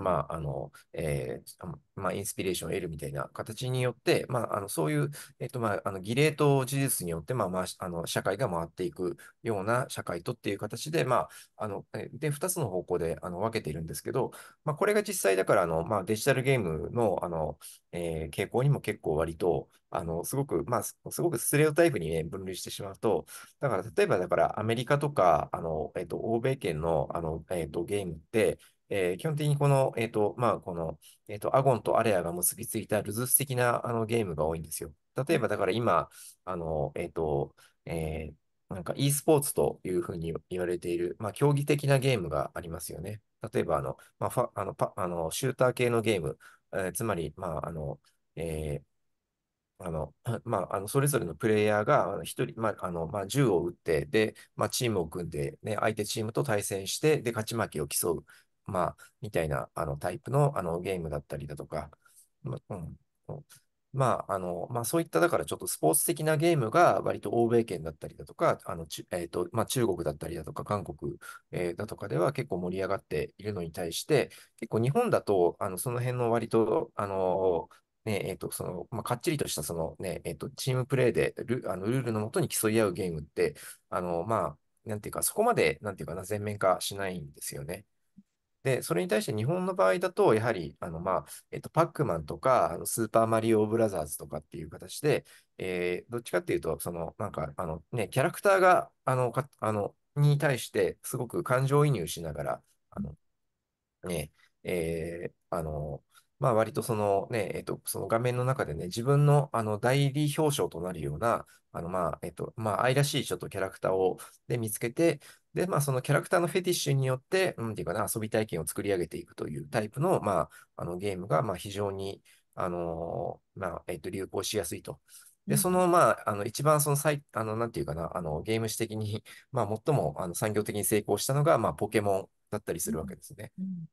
まあ、あの、えー、まあ、インスピレーションを得るみたいな形によって、まあ、あの、そういう、えと、まあ、あの、儀礼と事実によって、まあ、まあ、あの、社会が回っていくような社会とっていう形で、まあ、あの、で、二つの方向で、あの、分けているんですけど、まあ、これが実際だから、あの、まあ、デジタルゲームの、あの、えー、傾向にも結構割と、あの、すごく、まあ、すごくステレオタイプにね、分類してしまうと、だから、例えば、だから、アメリカとか、あの、えと、欧米圏の、あの、えと、ゲームって、えー、基本的にこの、えっ、ー、と、まあ、この、えっ、ー、と、アゴンとアレアが結びついたルズス的なあのゲームが多いんですよ。例えば、だから今、あの、えっ、と、えなんか e スポーツというふうに言われている、まあ、競技的なゲームがありますよね。例えば、あの、まあ、ファあのパあのシューター系のゲーム、えつまり、まあ、あの、えあの、(laughs) まあ、あの、それぞれのプレイヤーが、一人、まあ、あの、まあ、銃を撃って、で、まあ、チームを組んで、ね、相手チームと対戦して、で、勝ち負けを競う。まあ、みたいなあのタイプのあのゲームだったりだとか、まうん、まあ、あの、まあ、そういった、だからちょっとスポーツ的なゲームが割と欧米圏だったりだとか、あの、ちえっ、ー、と、まあ、中国だったりだとか、韓国、えー、だとかでは結構盛り上がっているのに対して、結構日本だと、あの、その辺の割と、あの、ね、えっ、ー、と、その、まあ、かっちりとしたそのね、えっ、と、チームプレーでル、あの、ルールのもとに競い合うゲームって、あの、まあ、なんていうか、そこまで、なんていうかな、全面化しないんですよね。で、それに対して日本の場合だと、やはり、あの、まあ、えっと、パックマンとか、あのスーパーマリオブラザーズとかっていう形で、えー、どっちかっていうと、その、なんか、あの、ね、キャラクターが、あの、かあの、に対して、すごく感情移入しながら、あの、ね、えー、あの、まあ、割とそのね、えっと、その画面の中でね、自分のあの代理表彰となるような、あの、まあ、えっと、まあ、愛らしいちょっとキャラクターをで見つけて、で、まあ、そのキャラクターのフェティッシュによって、うん、っていうかな、遊び体験を作り上げていくというタイプの、まあ、あのゲームが、まあ、非常に、あのー、まあ、えっ、と、流行しやすいと。で、その、まあ、あの、一番、その、最、あの、なんていうかな、あの、ゲーム史的に、(laughs) まあ、最も、あの、産業的に成功したのが、まあ、ポケモンだったりするわけですね。うん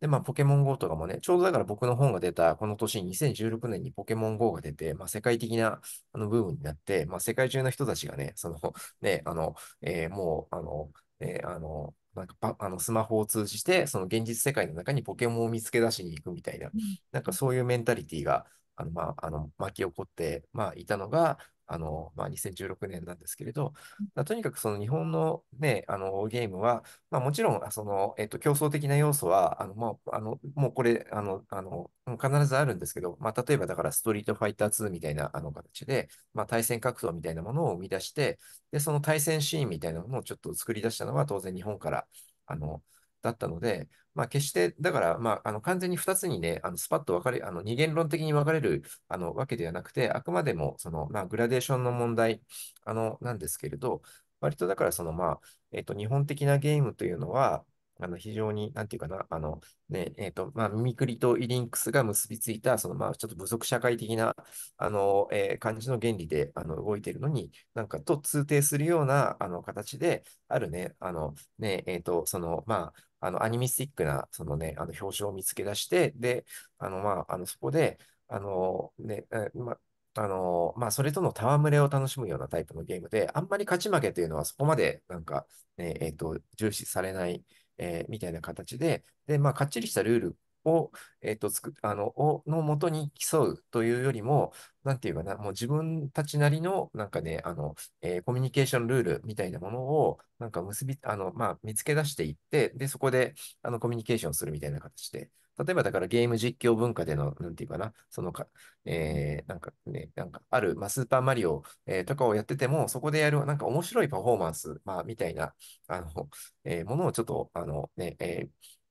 で、まあ、ポケモン GO とかもね、ちょうどだから僕の本が出たこの年に2016年にポケモン GO が出て、まあ、世界的なあのブームになって、まあ、世界中の人たちがね、その、(laughs) ね、あの、えー、もう、あの、えー、あの、なんかパあのスマホを通じて、その現実世界の中にポケモンを見つけ出しに行くみたいな、なんかそういうメンタリティーが、あの、まあ、あの巻き起こって、まあ、いたのが、あの、まあ、2016年なんですけれど、まあ、とにかくその日本の,、ね、あのゲームは、まあ、もちろんその、えっと、競争的な要素はあの、まあ、あのもうこれあのあの必ずあるんですけど、まあ、例えばだからストリートファイター2みたいなあの形で、まあ、対戦格闘みたいなものを生み出してでその対戦シーンみたいなものをちょっと作り出したのは当然日本からあのだったので、まあ、決して、だから、まあ、あの完全に2つにね、あのスパッと分かれ、あの二元論的に分かれるあのわけではなくて、あくまでもその、まあ、グラデーションの問題あのなんですけれど、割とだからその、まあえっと、日本的なゲームというのは、あの非常に、なんていうかな、あの、ね、えっ、ー、と、まあ、ミミクリとイリンクスが結びついた、その、まあ、ちょっと部族社会的な、あの、えー、感じの原理で、あの、動いてるのに、なんか、と通底するような、あの、形で、あるね、あの、ね、えっ、ー、と、その、まあ、あの、アニミスティックな、そのね、あの、表彰を見つけ出して、で、あの、まあ、あの、そこで、あの、ね、えー、まあ、の、まあ、それとの戯れを楽しむようなタイプのゲームで、あんまり勝ち負けというのはそこまで、なんか、ね、えっ、と、重視されない、えー、みたいな形で、で、まあ、かっちりしたルールを、えっ、ー、と、つく、あの、をのもとに競うというよりも、なんていうかな、もう自分たちなりの、なんかね、あの、えー、コミュニケーションルールみたいなものを、なんか結び、あの、まあ、見つけ出していって、で、そこで、あの、コミュニケーションするみたいな形で、例えばだからゲーム実況文化での、なんていうかな、そのか、えー、なんかね、なんかある、まあ、スーパーマリオ、えー、とかをやってても、そこでやる、なんか面白いパフォーマンス、まあ、みたいな、あの、えー、ものをちょっと、あのね、え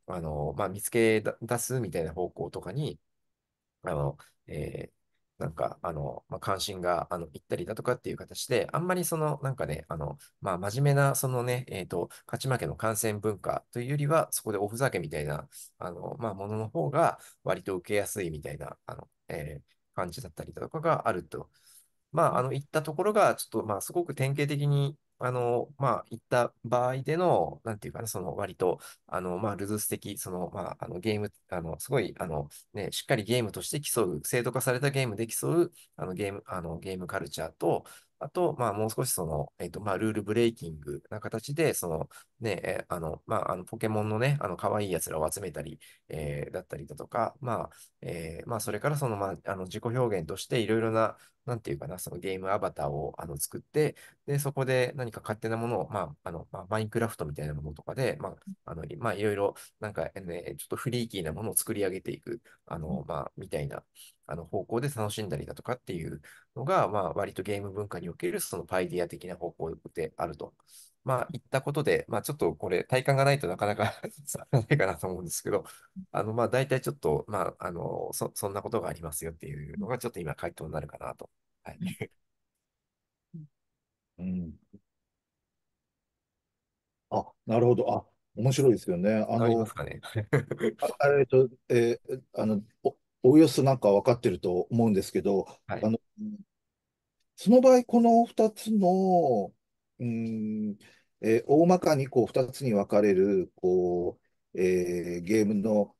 ー、あの、まあ、見つけ出すみたいな方向とかに、あの、えーなんか、あの、まあ、関心が、あの、いったりだとかっていう形で、あんまりその、なんかね、あの、まあ、真面目な、そのね、えっ、ー、と、勝ち負けの観戦文化というよりは、そこでおふざけみたいな、あの、まあ、ものの方が、割と受けやすいみたいな、あの、えー、感じだったりだとかがあると。まあ、あの、いったところが、ちょっと、まあ、すごく典型的に、あの、まあ、言った場合での、なんていうかな、その割と、あの、まあ、ルズス的、その、まあ、あのゲーム、あの、すごい、あの、ね、しっかりゲームとして競う、制度化されたゲームで競う、あの、ゲーム、あの、ゲームカルチャーと、あと、まあ、もう少しその、えっ、と、まあ、ルールブレイキングな形で、その、ね、えあの、まあ、あの、ポケモンのね、あの、可愛いつらを集めたり、えー、だったりだとか、まあ、えー、まあ、それからその、まあ、あの、自己表現としていろいろな、なんていうかな、そのゲームアバターをあの作って、で、そこで何か勝手なものを、まあ、あの、まあ、マインクラフトみたいなものとかで、まあ、あの、まあ、いろいろ、なんかね、ちょっとフリーキーなものを作り上げていく、あの、まあ、みたいな、あの、方向で楽しんだりだとかっていうのが、まあ、割とゲーム文化における、そのパイディア的な方向であると。まあ、行ったことで、まあ、ちょっとこれ、体感がないとなかなか伝わらないかなと思うんですけど、あの、まあ、大体ちょっと、まあ、あの、そ、そんなことがありますよっていうのが、ちょっと今、回答になるかなと。はい。うん。あ、なるほど。あ、面白いですよね。あわかりまの、すかね。あ、えと、えーあの、お、おおよそなんか分かってると思うんですけど、はい。あの、その場合、この2つの、うん、えー、大まかにこう2つに分かれる、こう、えー、ゲームの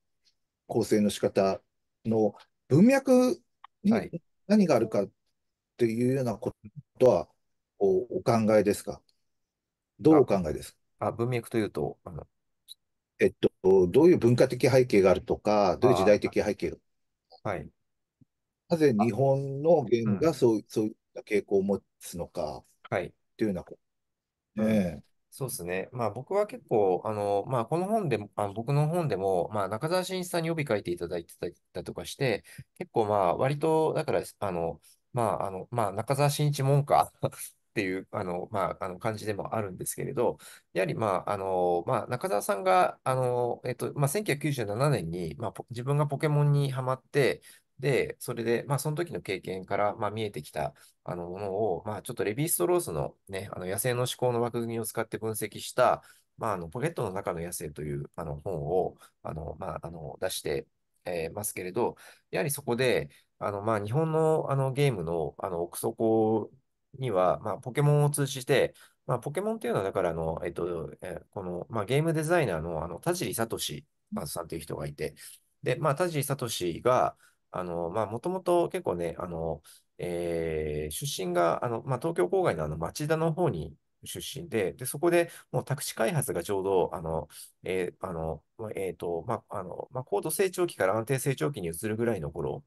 構成の仕方の文脈に何があるかっていうようなことはお、お考えですかどうお考えですあ、文脈というと、あのえっと、どういう文化的背景があるとか、どういう時代的背景はい。なぜ日本のゲームがそう,、そういった傾向を持つのか、はい。というようなこええ。そうですね。まあ僕は結構、あの、まあこの本でも、あ僕の本でも、まあ中澤慎一さんに帯書いていただいてたりだとかして、結構まあ割と、だから、あの、まああの、まあ中澤慎一門下っていう、あの、まあ、あの感じでもあるんですけれど、やはり、まあ、あの、まあ、中澤さんが、あの、えっと、まあ、1997年に、まあ、自分がポケモンにハマって、で、それで、まあ、その時の経験から、まあ、見えてきたあのものを、まあ、ちょっとレヴィ・ストロースの,、ね、あの野生の思考の枠組みを使って分析した、まあ、あのポケットの中の野生というあの本をあの、まあ、あの出して、えー、ますけれど、やはりそこで、あのまあ、日本のあのゲームのあの奥底には、まあ、ポケモンを通じて、まあ、ポケモンっていうのは、だからあの、えっとえー、この、まあ、ゲームデザイナーのあの田尻聡さんという人がいて、で、まあ、田尻聡が、あの、まあ、もともと結構ね、あの、えー、出身が、あの、まあ、東京郊外のあの町田の方に出身で、で、そこでもう宅地開発がちょうど、あの、えー、あの、えっ、ー、と、まあ、あの、まあ、高度成長期から安定成長期に移るぐらいの頃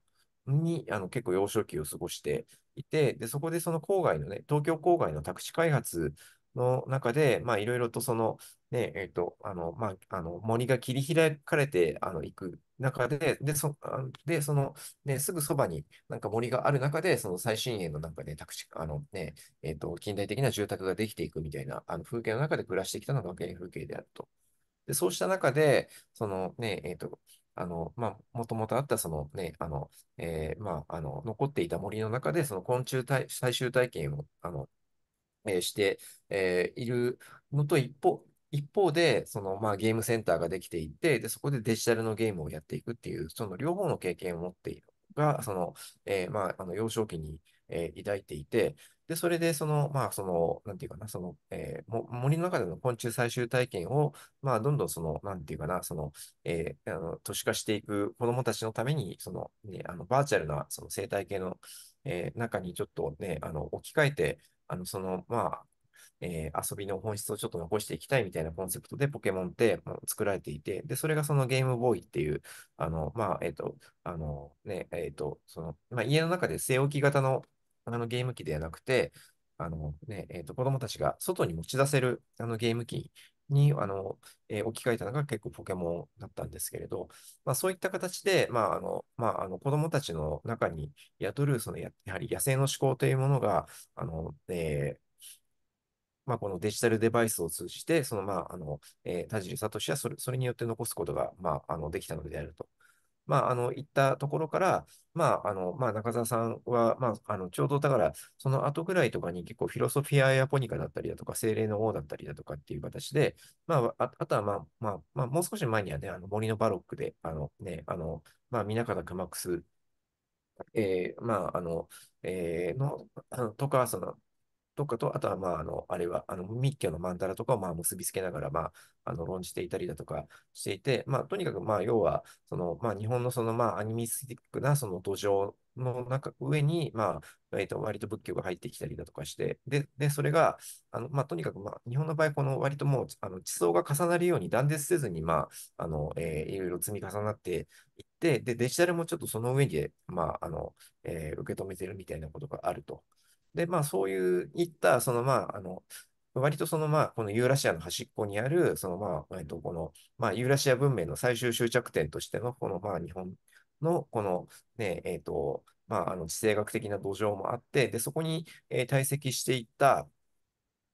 に、あの、結構幼少期を過ごしていて、で、そこでその郊外のね、東京郊外の宅地開発の中で、まあ、いろいろとその、ね、えっ、ー、と、あの、まあ、あの、森が切り開かれて、あの、行く中で、で、そ、で、その、ね、すぐそばになんか森がある中で、その最新鋭のなんかね、タクシー、あのね、えっ、ー、と、近代的な住宅ができていくみたいな、あの、風景の中で暮らしてきたのが原風景であると。で、そうした中で、そのね、えっ、ー、と、あの、まあ、もともとあった、そのね、あの、えー、まあ、あの、残っていた森の中で、その昆虫体最終体験を、あの、えー、して、えー、いるのと一方、一方で、そのまあゲームセンターができていて、で、そこでデジタルのゲームをやっていくっていう、その両方の経験を持っているが、その、えー、まあ、あの幼少期に、えー、抱いていて、で、それで、その、まあ、その、なんていうかな、その、えー、森の中での昆虫採集体験を、まあ、どんどんその、なんていうかな、その、えー、あの都市化していく子供たちのために、その、ね、あのバーチャルなその生態系の、えー、中にちょっとね、あの置き換えて、あの、その、まあ、えー、遊びの本質をちょっと残していきたいみたいなコンセプトでポケモンって作られていて、で、それがそのゲームボーイっていう、あの、まあ、えっ、と、あの、ね、えっ、と、その、まあ、家の中で据え置き型のあのゲーム機ではなくて、あのね、えっ、と、子供たちが外に持ち出せるあのゲーム機にあの、えー、置き換えたのが結構ポケモンだったんですけれど、まあ、そういった形で、まああのまあ、あの子どもたちの中に宿るそのややはり野生の思考というものがあの、えーまあ、このデジタルデバイスを通じて、その、まあ、あの、えー、田尻聡はそれ、それによって残すことが、まあ、あの、できたのであると。まあ、あの、行ったところから、まあ、あの、まあ、中澤さんは、まあ、あの、ちょうどだから、その後ぐらいとかに結構フィロソフィアエアポニカだったりだとか、精霊の王だったりだとかっていう形で、まあ、ああとは、まあ、まあ、まあ、もう少し前にはね、あの森のバロックで、あのね、あの、まあ、南方熊楠えー、まあ、あの、えー、の、とか、その、とかと、あとは、まあ、あの、あれは、あの、密教の曼荼羅とかを、まあ、結びつけながら、まあ、あの、論じていたりだとかしていて、まあ、とにかく、まあ、要は、その、まあ、日本のその、まあ、アニミスティックな、その土壌の中、上に、まあ、えっ、ー、と、割と仏教が入ってきたりだとかして、で、で、それが、あの、まあ、とにかく、まあ、日本の場合、この割ともう、あの、地層が重なるように断絶せずに、まあ、あの、えー、いろいろ積み重なっていって、で、デジタルもちょっとその上で、まあ、あの、えー、受け止めてるみたいなことがあると。で、まあ、そういういった、その、まあ、あの、割とそのまあ、このユーラシアの端っこにある、そのまあ、えっと、この、まあ、ユーラシア文明の最終終着点としての、このまあ、日本の、このね、えっと、まあ、あの、地政学的な土壌もあって、で、そこに、えー、堆積していった、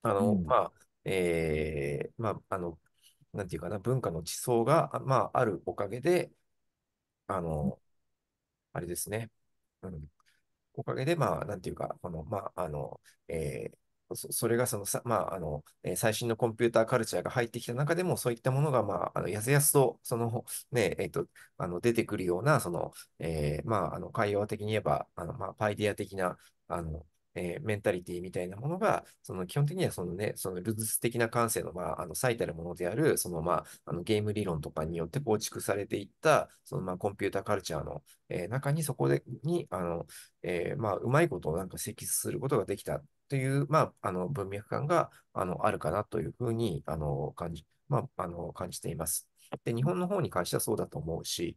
あの、うん、まあ、えー、まあ、あの、なんていうかな、文化の地層が、まあ、あるおかげで、あの、あれですね、うん、おかげで、まあ、なんていうか、この、まあ、あの、えーそれがそのさ、まああのえー、最新のコンピューターカルチャーが入ってきた中でも、そういったものが、まあ、あのやすやすとその、ねえーと、あの出てくるようなその、えーまあ、あの会話的に言えば、あのまあ、パイディア的なあのえー、メンタリティみたいなものが、その基本的にはそのね、そのルズス的な感性の、まあ、あの最たるものである、そのまあ、あのゲーム理論とかによって構築されていった、そのまあコンピューターカルチャーの、えー、中にそこでに、あの、えー、まあ、うまいことをなんか積出することができたという、まあ、あの文脈感があのあるかなというふうにあの感じ、まあ、あの感じています。で、日本の方に関してはそうだと思うし、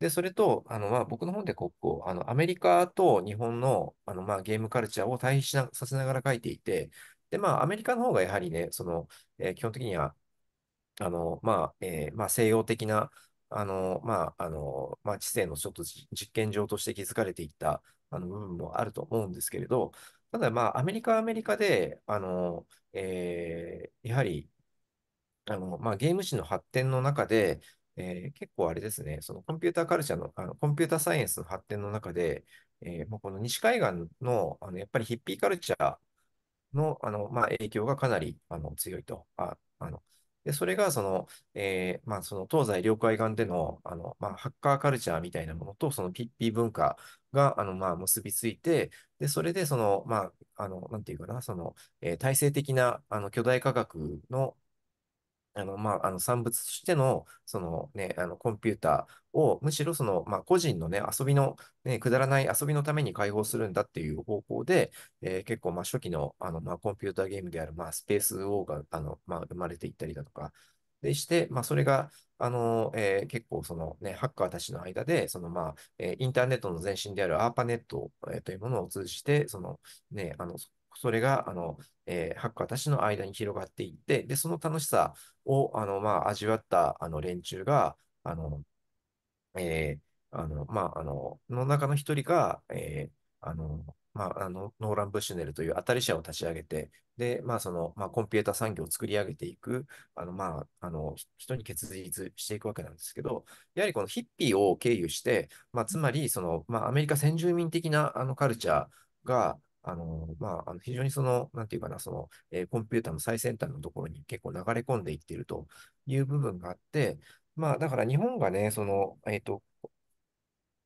で、それと、あの、まあ、僕の本でこう、あの、アメリカと日本の、あの、まあ、ゲームカルチャーを対比しなさせながら書いていて、で、まあ、アメリカの方がやはりね、その、えー、基本的には、あの、まあ、えー、まあ、西洋的な、あの、まあ、あの、まあ、知性のちょっと実験場として築かれていった、あの、部分もあると思うんですけれど、ただ、まあ、アメリカはアメリカで、あの、えー、やはり、あの、まあ、ゲーム史の発展の中で、えー、結構あれですね、そのコンピューターカルチャーの、あのコンピューターサイエンスの発展の中で、えー、もうこの西海岸のあのやっぱりヒッピーカルチャーのあの、まあ、影響がかなりあの強いと。ああのでそれがその、えーまあ、その東西両海岸でのあの、まあ、ハッカーカルチャーみたいなものとそのピッピー文化があの、まあ、結びついて、でそれでその、まあ、あのなんていうかな、そのえー、体制的なあの巨大科学のあの、まあ、あの産物としての、そのね、あのコンピューターを、むしろその、まあ、個人のね、遊びの、ね、くだらない遊びのために解放するんだっていう方向で、えー、結構、まあ、初期の、あの、まあ、コンピューターゲームである、まあ、スペースウォーが、あの、まあ、生まれていったりだとか、でして、まあ、それが、あの、えー、結構、そのね、ハッカーたちの間で、その、まあ、えー、インターネットの前身であるアーパネット、えー、というものを通じて、その、ね、あの、それが、あの、えー、ハッカーたちの間に広がっていって、で、その楽しさを、あの、まあ、味わった、あの、連中が、あの、えー、あの、まあ、あの、の中の一人が、えー、あの、まあ、あの、ノーラン・ブッシュネルというり者を立ち上げて、で、まあ、その、まあ、コンピュータ産業を作り上げていく、あの、まあ、あの、人に結実していくわけなんですけど、やはりこのヒッピーを経由して、まあ、つまり、その、まあ、アメリカ先住民的な、あの、カルチャーが、あの、まあ、あの非常にその、なんていうかな、その、えー、コンピューターの最先端のところに結構流れ込んでいっているという部分があって、まあ、だから日本がね、その、えっ、ー、と、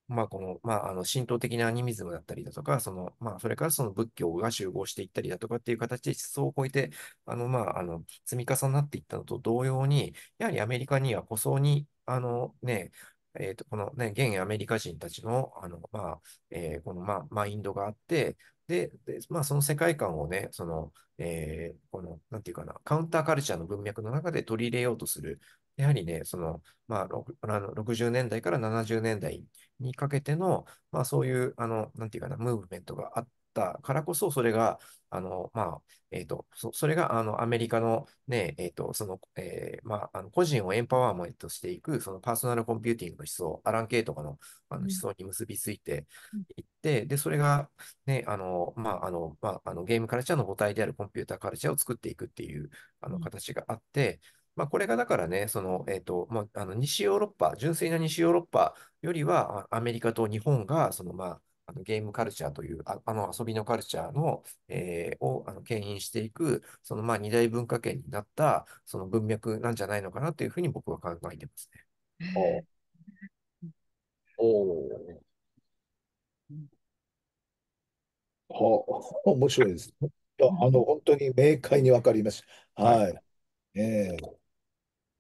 まあ、この、まあ、あの、神道的なアニミズムだったりだとか、その、まあ、それからその仏教が集合していったりだとかっていう形で思想を超えて、あの、まあ、あの、積み重なっていったのと同様に、やはりアメリカにはこそに、あの、ね、えっ、ー、と、このね、現アメリカ人たちの、あの、まあ、えー、この、まあ、マインドがあって、で、でまあ、その世界観をね、その、えー、この、なんていうかな、カウンターカルチャーの文脈の中で取り入れようとする、やはりね、その、まあ、60年代から70年代にかけての、まあ、そういう、あの、なんていうかな、ムーブメントがあっったからこそ、それが、あの、まあ、えっ、ー、と、そ、それが、あの、アメリカのね、えっ、ー、と、その、えー、まあ、あの、個人をエンパワーメントしていく、そのパーソナルコンピューティングの思想、アラン・ケイとかの、あの、思想に結びついていって、うん、で、それが、ね、あの、まあ、あの、まあ、あの、ゲームカルチャーの母体であるコンピューターカルチャーを作っていくっていう、あの、形があって、まあ、これがだからね、その、えっ、ー、と、まあ、あの、西ヨーロッパ、純粋な西ヨーロッパよりは、アメリカと日本が、その、まあ、あのゲームカルチャーという、ああの遊びのカルチャーの、えー、をあの牽引していく、そのまあ二大文化圏になった、その文脈なんじゃないのかなというふうに僕は考えてますね。おお。はあ、(laughs) 面白いです。あの、本当に明快にわかります。はい。ええ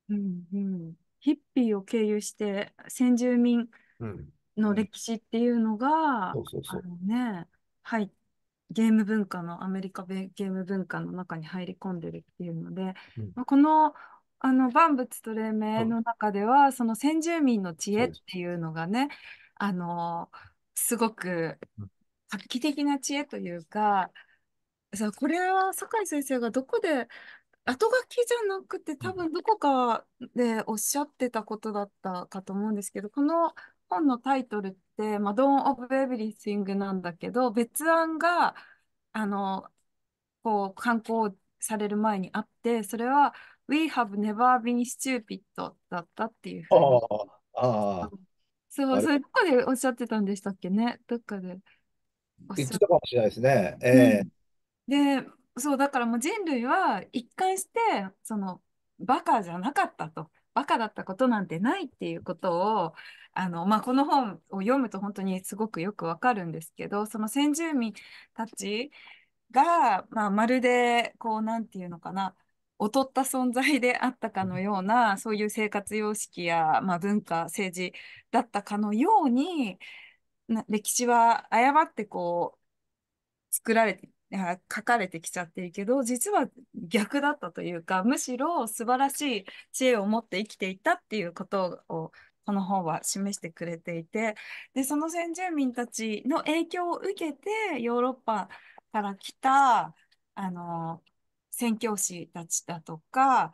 うんうん。ヒッピーを経由して先住民うん。の歴史っていうのが、そうそうそあう。のね、はい、ゲーム文化の、アメリカゲーム文化の中に入り込んでるっていうので、うんまあ、この、あの万物と黎明の中では、その先住民の知恵っていうのがね、あの、すごく画期的な知恵というか、さあこれは酒井先生がどこで後書きじゃなくて多分どこかでおっしゃってたことだったかと思うんですけど、この本のタイトルって、まあ、ドーン・オブ・エブリシングなんだけど、別案が、あの、こう、刊行される前にあって、それは、We have never been stupid だったっていうふうに。ああ。そう、それどこでおっしゃってたんでしたっけねどっかで言ってたかもしれないですね。ええうんで、そう、だからもう人類は一貫して、その、バカじゃなかったと。バカだったことなんてないっていうことを、あの、まあ、この本を読むと本当にすごくよくわかるんですけどその先住民たちが、まあ、まるでこう何て言うのかな劣った存在であったかのようなそういう生活様式や、まあ、文化政治だったかのように歴史は誤ってこう作られて書かれてきちゃってるけど実は逆だったというかむしろ素晴らしい知恵を持って生きていたっていうことをこの本は示してくれていてでその先住民たちの影響を受けてヨーロッパから来たあの宣教師たちだとか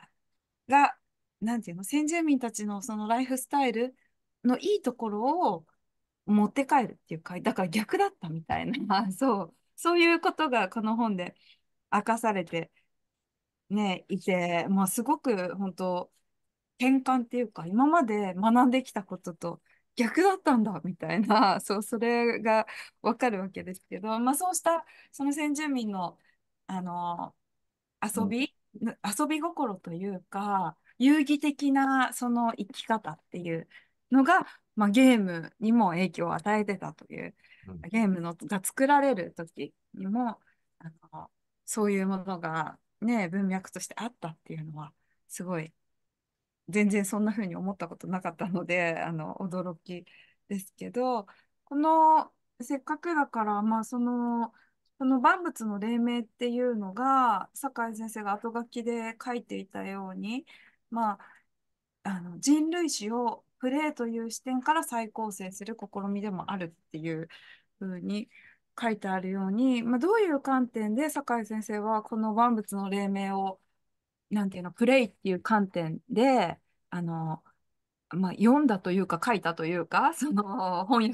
が何て言うの先住民たちのそのライフスタイルのいいところを持って帰るっていうかだから逆だったみたいな (laughs) そうそういうことがこの本で明かされて、ね、いてもうすごく本当転換っていうか今まで学んできたことと逆だったんだみたいな (laughs) そうそれが分かるわけですけど、まあ、そうしたその先住民の、あの遊び、うん、遊び心というか遊戯的なその生き方っていうのが、まあ、ゲームにも影響を与えてたという、うん、ゲームのが作られる時にもあのそういうものが、ね、文脈としてあったっていうのはすごい全然そんな風に思ったことなかったので、(laughs) あの、驚きですけど、この、せっかくだから、まあ、その、その万物の黎明っていうのが、酒井先生が後書きで書いていたように、まあ、あの人類史をプレーという視点から再構成する試みでもあるっていうふうに書いてあるように、まあ、どういう観点で酒井先生はこの万物の黎明をなんていうの、プレイっていう観点で、あの、まあ、読んだというか書いたというか、(laughs) その翻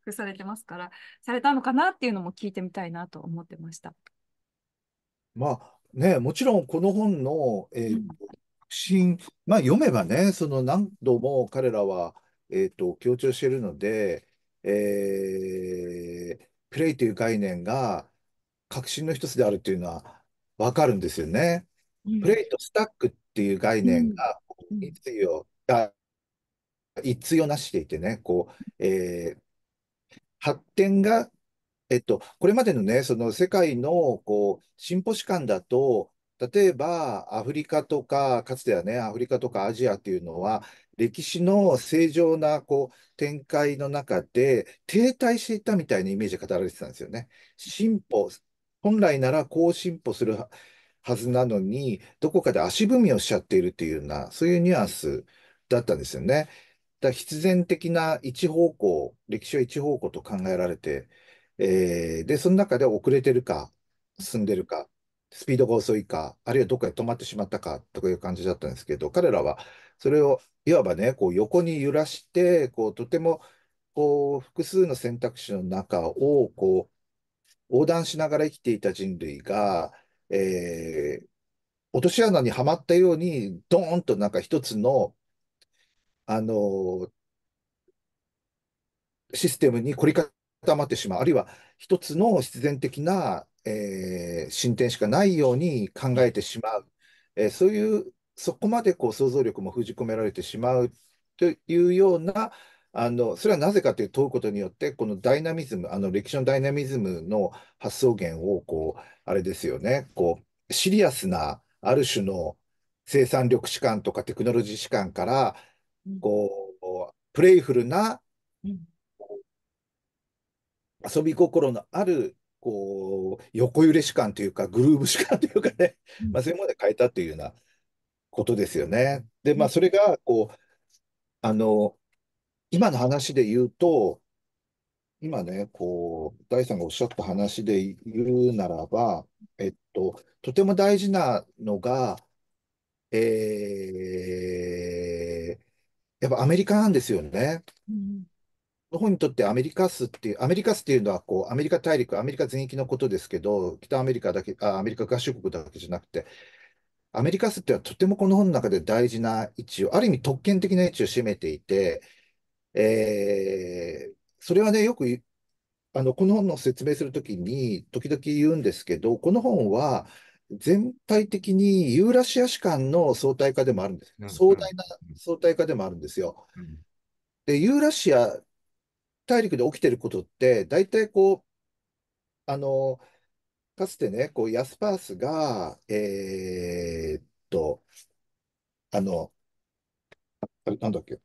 訳されてますから、されたのかなっていうのも聞いてみたいなと思ってました。まあね、もちろんこの本の、えー、まあ、読めばね、その何度も彼らは、えーと、と強調しているので、えー、プレイという概念が革新の一つであるというのは分かるんですよね。プレートスタックっていう概念が一用、一用なしていてね、こう、えー、発展が、えっと、これまでのね、その世界のこう進歩史観だと、例えばアフリカとか、かつてはね、アフリカとかアジアっていうのは、歴史の正常なこう展開の中で停滞していたみたいなイメージが語られてたんですよね。進歩、本来ならこう進歩するはずなのに、どこかで足踏みをしちゃっているというような、そういうニュアンスだったんですよね。だ必然的な一方向、歴史は一方向と考えられて、えー、で、その中で遅れてるか、進んでるか、スピードが遅いか、あるいはどっかで止まってしまったかとかいう感じだったんですけど、彼らはそれをいわばね、こう横に揺らして、こうとてもこう複数の選択肢の中をこう横断しながら生きていた人類が、えー、落とし穴にはまったように、ドーンとなんか一つの、あのー、システムに凝り固まってしまう。あるいは一つの必然的な、えー、進展しかないように考えてしまう。えー、そういう、そこまでこう想像力も封じ込められてしまうというような、あの、それはなぜかというと、問うことによって、このダイナミズム、あの、歴史のダイナミズムの発想源を、こう、あれですよね、こう、シリアスな、ある種の生産力士観とかテクノロジー士観から、こう、プレイフルな、遊び心のある、こう、横揺れ士観というか、グルーブ士観というかね、まあ、そういうもので変えたというようなことですよね。で、まあ、それが、こう、あの、今の話で言うと、今ね、こう、大さんがおっしゃった話で言うならば、えっと、とても大事なのが、えー、やっぱアメリカなんですよね。うん日本にとってアメリカスっていう、アメリカスっていうのはこう、アメリカ大陸、アメリカ全域のことですけど、北アメリカだけ、あ、アメリカ合衆国だけじゃなくて、アメリカスっていうのはとてもこの本の中で大事な位置を、ある意味特権的な位置を占めていて、えー、それはね、よく、あの、この本の説明するときに、時々言うんですけど、この本は、全体的にユーラシア史観の相対化でもあるんです。壮大な相対化でもあるんですよ。で、ユーラシア大陸で起きてることって、大体こう、あの、かつてね、こう、ヤスパースが、えー、っと、あの、あれなんだっけ、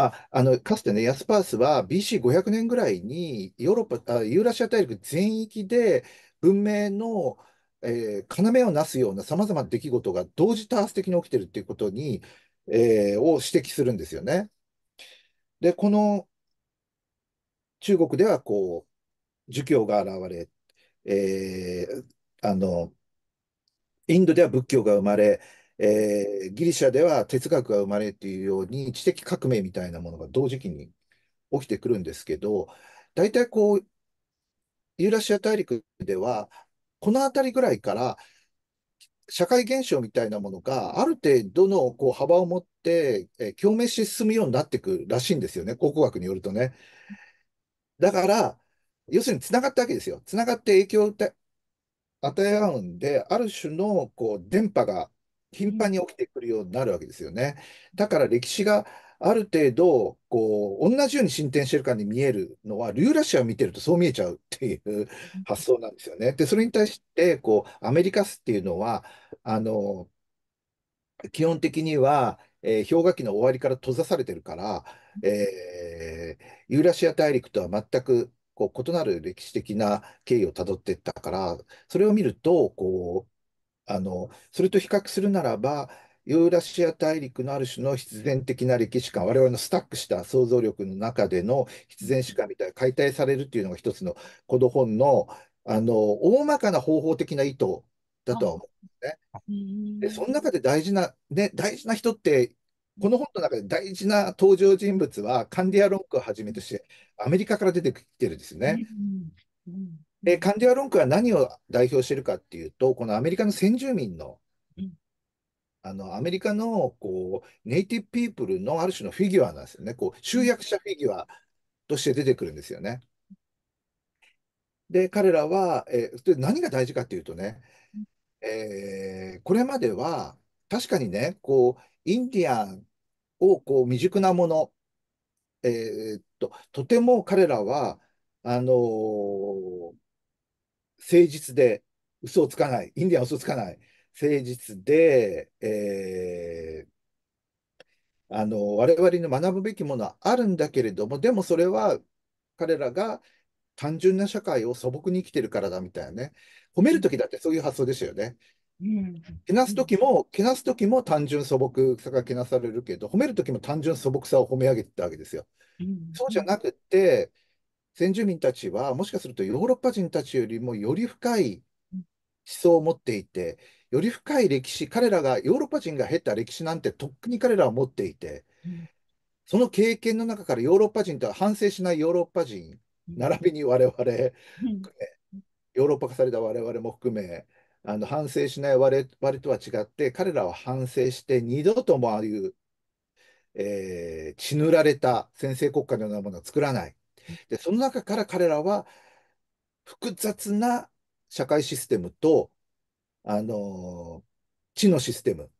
あ、あの、かつてね、ヤスパースは BC500 年ぐらいにヨーロッパ、あ、ユーラシア大陸全域で文明の、えー、要をなすような様々な出来事が同時多発的に起きてるっていうことに、えー、を指摘するんですよね。で、この中国ではこう、儒教が現れ、えー、あの、インドでは仏教が生まれ、えー、ギリシャでは哲学が生まれっていうように知的革命みたいなものが同時期に起きてくるんですけど、大体こう、ユーラシア大陸では、この辺りぐらいから社会現象みたいなものがある程度のこう幅を持って、えー、共鳴し進むようになってくるらしいんですよね、考古学によるとね。だから、要するにつながったわけですよ。つながって影響を与え合うんで、ある種のこう電波が頻繁に起きてくるようになるわけですよね。だから歴史がある程度、こう、同じように進展してるかに見えるのは、ルーラシアを見てるとそう見えちゃうっていう発想なんですよね。で、それに対して、こう、アメリカスっていうのは、あの、基本的には、えー、氷河期の終わりから閉ざされてるから、えー、ユーラシア大陸とは全くこう異なる歴史的な経緯をたどっていったから、それを見ると、こう、あの、それと比較するならば、ユーラシア大陸のある種の必然的な歴史観、我々のスタックした想像力の中での必然史観みたいな解体されるっていうのが一つのこの本の、あの、大まかな方法的な意図だとは思うんですね。で、その中で大事な、ね、大事な人って、この本の中で大事な登場人物はカンディア・ロンクをはじめとしてアメリカから出てきてるんですね。うんで、カンディアロンクは何を代表してるかっていうと、このアメリカの先住民の、あの、アメリカの、こう、ネイティブピープルのある種のフィギュアなんですよね。こう、集約者フィギュアとして出てくるんですよね。で、彼らは、えー、で何が大事かっていうとね、えー、これまでは、確かにね、こう、インディアンを、こう、未熟なもの、えー、っと、とても彼らは、あのー誠実で、嘘をつかない、インディアンは嘘をつかない、誠実で、えー、あの我々の学ぶべきものはあるんだけれども、でもそれは彼らが単純な社会を素朴に生きてるからだみたいなね、褒めるときだってそういう発想ですよね。うん、けなすときも、けなすときも単純素朴さがけなされるけど、褒めるときも単純素朴さを褒め上げてたわけですよ。うん、そうじゃなくて、先住民たちは、もしかするとヨーロッパ人たちよりもより深い思想を持っていて、より深い歴史、彼らが、ヨーロッパ人が経た歴史なんてとっくに彼らは持っていて、その経験の中からヨーロッパ人とは反省しないヨーロッパ人、並びに我々、ヨーロッパ化された我々も含め、あの反省しない我々とは違って、彼らは反省して、二度ともああいう、えー、血塗られた先制国家のようなものは作らない。で、その中から彼らは複雑な社会システムと、あの知のシステム、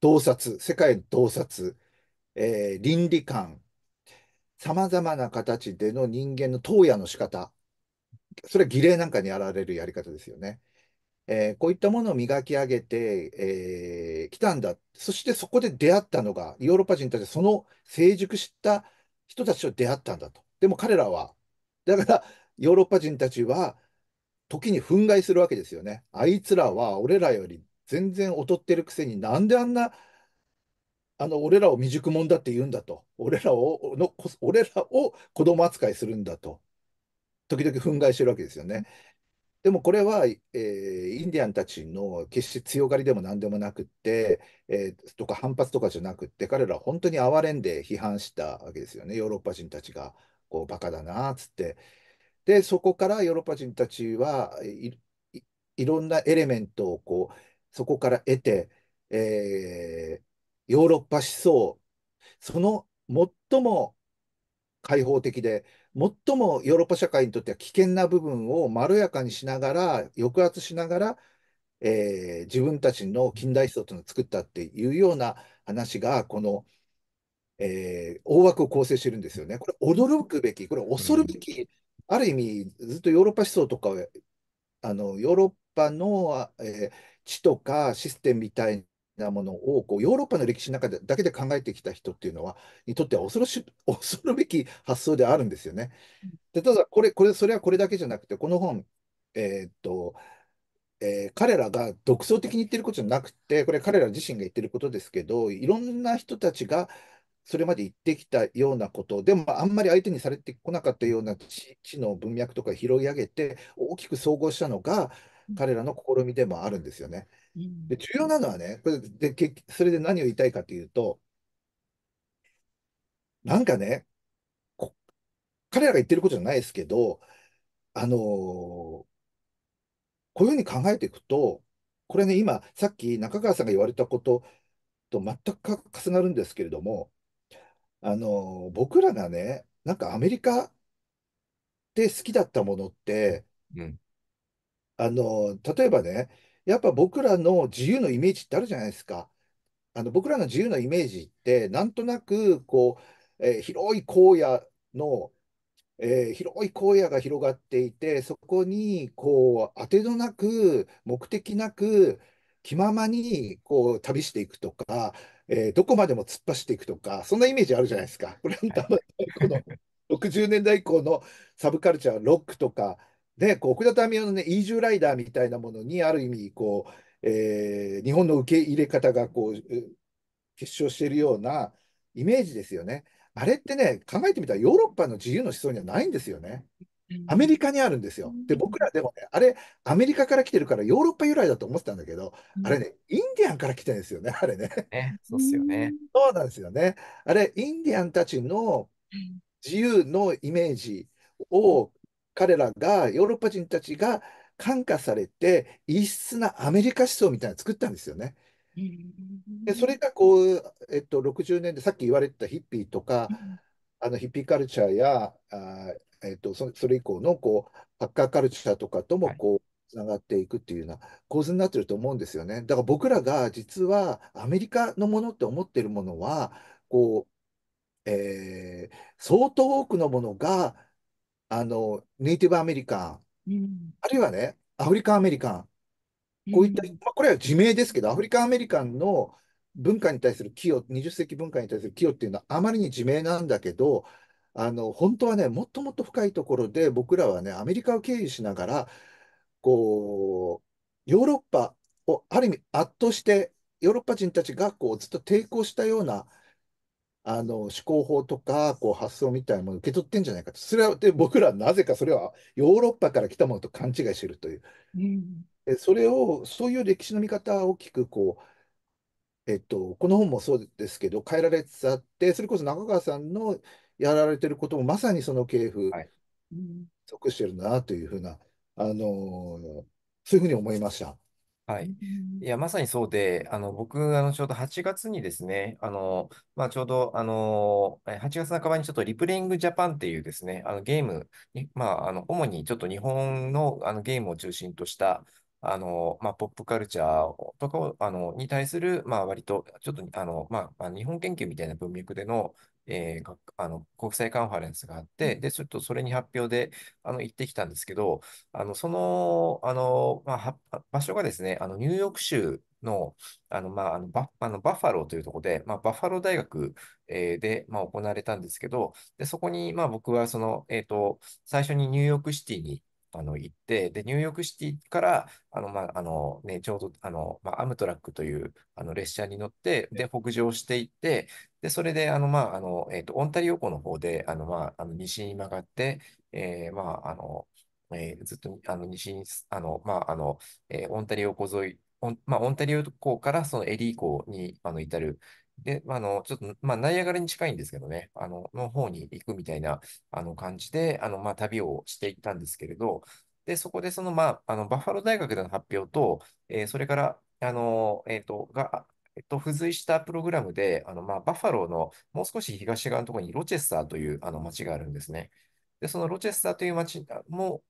洞察、世界の洞察、えー、倫理観、さまざまな形での人間の投与の仕方、それは儀礼なんかにやられるやり方ですよね。えー、こういったものを磨き上げてき、えー、たんだ。そしてそこで出会ったのが、ヨーロッパ人たちその成熟した人たちと出会ったんだと。でも彼らは、だからヨーロッパ人たちは、時に憤慨するわけですよね。あいつらは俺らより全然劣ってるくせになんであんなあの俺らを未熟者だって言うんだと俺らをの俺らを子供扱いするんだと時々憤慨してるわけですよね。でもこれは、えー、インディアンたちの決して強がりでも何でもなくって、えー、とか反発とかじゃなくって彼らは本当に哀れんで批判したわけですよねヨーロッパ人たちがこうバカだなっつって。で、そこからヨーロッパ人たちはいろんなエレメントをこうそこから得て、えー、ヨーロッパ思想、その最も開放的で、最もヨーロッパ社会にとっては危険な部分をまろやかにしながら、抑圧しながら、えー、自分たちの近代思想というのを作ったっていうような話が、このえー、大枠を構成してるんですよね。これ、驚くべき、これ、恐るべき、うん、ある意味、ずっとヨーロッパ思想とか、あのヨーロッパの、えー、地とかシステムみたいなものをこうヨーロッパの歴史の中でだけで考えてきた人っていうのは、にとっては恐ろし (laughs) 恐るべき発想であるんですよね。でただこれこれ、それはこれだけじゃなくて、この本、えー、っと、えー、彼らが独創的に言ってることじゃなくて、これ彼ら自身が言ってることですけど、いろんな人たちがそれまで言ってきたようなこと、でもあんまり相手にされてこなかったような知の文脈とか拾い上げて、大きく総合したのが、彼らの試みでもあるんですよね。で重要なのはねこれで、それで何を言いたいかというと、なんかね、彼らが言ってることじゃないですけど、あのー、こういうふうに考えていくと、これね、今、さっき中川さんが言われたことと全く重なるんですけれども、あの、僕らがね、なんかアメリカで好きだったものって、あの、例えばね、やっぱ僕らの自由のイメージってあるじゃないですか。あの、僕らの自由のイメージって、なんとなく、こう、えー広い荒野の、えー広い荒野が広がっていて、そこに、こう、当てのなく、目的なく、気ままに、こう、旅していくとか、えー、どこまでも突っ走っていくとか、そんなイメージあるじゃないですか。これこの60年代以降のサブカルチャー、ロックとか、ね、こう奥田民生のね、イージュライダーみたいなものに、ある意味こう、えー、日本の受け入れ方がこう結晶しているようなイメージですよね。あれってね、考えてみたらヨーロッパの自由の思想にはないんですよね。アメリカにあるんですよ。で、僕らでもね、あれ、アメリカから来てるからヨーロッパ由来だと思ってたんだけど、あれね、インディアンから来てるんですよね、あれね。ねそうですよね。そうなんですよね。あれ、インディアンたちの自由のイメージを彼らが、ヨーロッパ人たちが感化されて、異質なアメリカ思想みたいなの作ったんですよね。でそれがこう、えっと、60年でさっき言われてたヒッピーとか、うんあのヒッピーカルチャーや、あえーと、それ以降のこうハッカーカルチャーとかともこう、はいつながっていくっていうような構図になってると思うんですよね。だから僕らが実はアメリカのものって思っているものはこう、えー、相当多くのものがあのネイティブアメリカン、うん、あるいはねアフリカンアメリカンこういった、まあ、これは自明ですけどアフリカンアメリカンの文化に対する寄与、20世紀文化に対する寄与っていうのはあまりに自明なんだけど、あの本当はね、もっともっと深いところで、僕らはね、アメリカを経由しながら、こう、ヨーロッパをある意味圧倒して、ヨーロッパ人たちがこうずっと抵抗したようなあの思考法とかこう発想みたいなものを受け取ってんじゃないかと、それはで僕らはなぜかそれはヨーロッパから来たものと勘違いしてるという、うん、それを、そういう歴史の見方は大きくこう、えっと、この本もそうですけど、変えられつつあって、それこそ中川さんのやられてることもまさにその系譜、はい、属してるなというふうな、あのー、そういうふうに思いました。はい。いや、まさにそうで、あの、僕、あの、ちょうど8月にですね、あの、まあ、ちょうど、あの、8月半ばにちょっとリプレイングジャパンっていうですね、あの、ゲームに、まあ、あの、主にちょっと日本の、あの、ゲームを中心とした、あの、まあ、ポップカルチャーとかを、あの、に対する、まあ、割と、ちょっと、あの、まあ、まあ、日本研究みたいな文脈での、えー、あの、国際カンファレンスがあって、で、ちょっとそれに発表で、あの、行ってきたんですけど、あの、その、あの、まあ、場所がですね、あの、ニューヨーク州の、あの、まあ、あのバあのバッファローというところで、まあ、バッファロー大学、えー、で、まあ、行われたんですけど、で、そこに、まあ、僕は、その、えっ、と、最初にニューヨークシティに、あの行って、で、ニューヨークシティから、あの、まあ、あのね、ちょうど、あの、まあ、アムトラックというあの列車に乗って、で、北上していって、で、それで、あの、まあ、あの、えっと、オンタリオ湖の方で、あの、まあ、あの西に曲がって、えー、まあ、あの、えー、ずっと、あの、西に、あの、まあ、あの、えー、オンタリオ湖沿い、オンまあ、オンタリオ湖からそのエリー湖にあの至る、で、あの、ちょっと、まあ、ナイアガラに近いんですけどね、あの、の方に行くみたいな、あの、感じで、あの、まあ、旅をしていったんですけれど、で、そこで、その、まあ、あの、バッファロー大学での発表と、えー、それから、あの、えっ、と、が、えっと、付随したプログラムで、あの、まあ、バッファローのもう少し東側のところにロチェスターというあの町があるんですね。で、そのロチェスターという町も、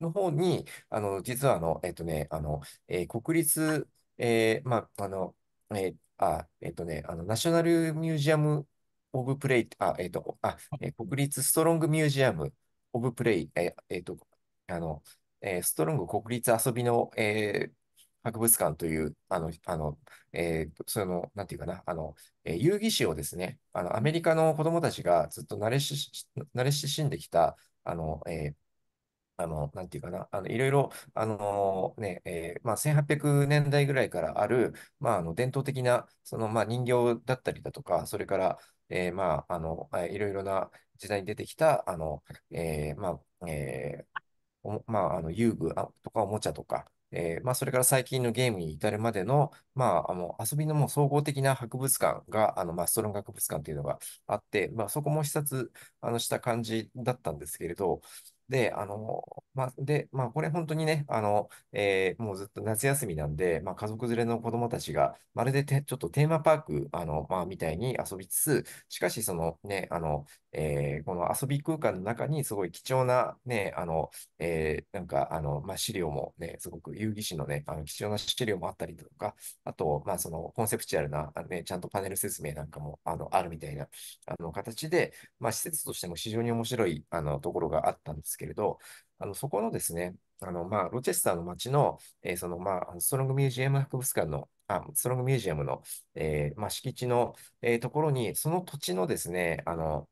の方に、あの、実はあの、えっとね、あの、えー、国立、えー、まあ、あの、えー、あ、えっとね、あの、ナショナルミュージアム・オブ・プレイ、あ、えっと、あ、え国立ストロング・ミュージアム・オブ・プレイ、え、えっと、あの、えストロング国立遊びの、えー博物館という、あの、あの、えー、その、なんていうかな、あの、えー、遊戯史をですね、あの、アメリカの子供たちがずっと慣れし、慣れ親しんできた、あの、えー、あの、なんていうかな、あの、いろいろ、あのね、えー、まあ、1800年代ぐらいからある、まあ、あの、伝統的な、その、まあ、人形だったりだとか、それから、えー、まあ、あの、いろいろな時代に出てきた、あの、えー、まあ、えー、まあ、あの、遊具とかおもちゃとか、えー、まあ、それから最近のゲームに至るまでの、まあ、あの、遊びのもう総合的な博物館が、あの、まあ、ストロン博物館というのがあって、まあ、そこも視察、あの、した感じだったんですけれど、で、あの、まあ、で、まあ、これ本当にね、あの、えー、もうずっと夏休みなんで、まあ、家族連れの子供たちが、まるでてちょっとテーマパーク、あの、まあ、みたいに遊びつつ、しかし、そのね、あの、えー、この遊び空間の中に、すごい貴重なね、あの、えー、なんか、あの、まあ、資料もね、すごく遊戯史のね、あの、貴重な資料もあったりとか、あと、まあ、その、コンセプチュアルな、ね、ちゃんとパネル説明なんかも、あの、あるみたいな、あの、形で、まあ、施設としても非常に面白い、あの、ところがあったんですですけれど、あのそこのですね、あのまあ、ロチェスターの街の、えー、そのまあ、ストロングミュージアム博物館の、あストロングミュージアムの、えー、まあ、敷地の、えー、ところに、その土地のですね、あの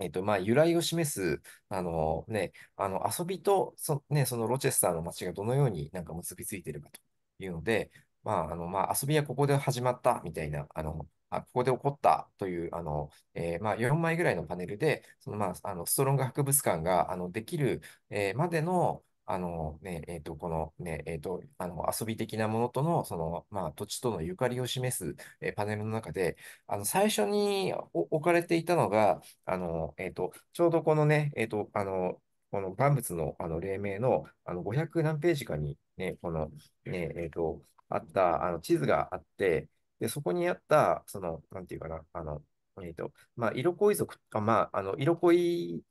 えっと、まあ、由来を示す、あのね、あの遊びとそ、ね、そのロチェスターの街がどのようになんか結びついているかというので、まあ、あの、まあ、遊びはここで始まったみたいな、あの、あ、ここで起こったという、あの、えー、まあ、4枚ぐらいのパネルで、その、まあ、あの、ストロング博物館が、あの、できる、えー、までの、あのね、えっ、と、このね、えっ、と、あの、遊び的なものとの、その、まあ、土地とのゆかりを示す、えー、パネルの中で、あの、最初に置かれていたのが、あの、えっ、と、ちょうどこのね、えっ、と、あの、この万物の、あの、黎明の、あの、500何ページかに、ね、この、ね、えっ、と、あった、あの、地図があって、で、そこにあった、その、なんていうかな、あの、えっ、ー、と、まあ、色恋族、あまあ、あの、色恋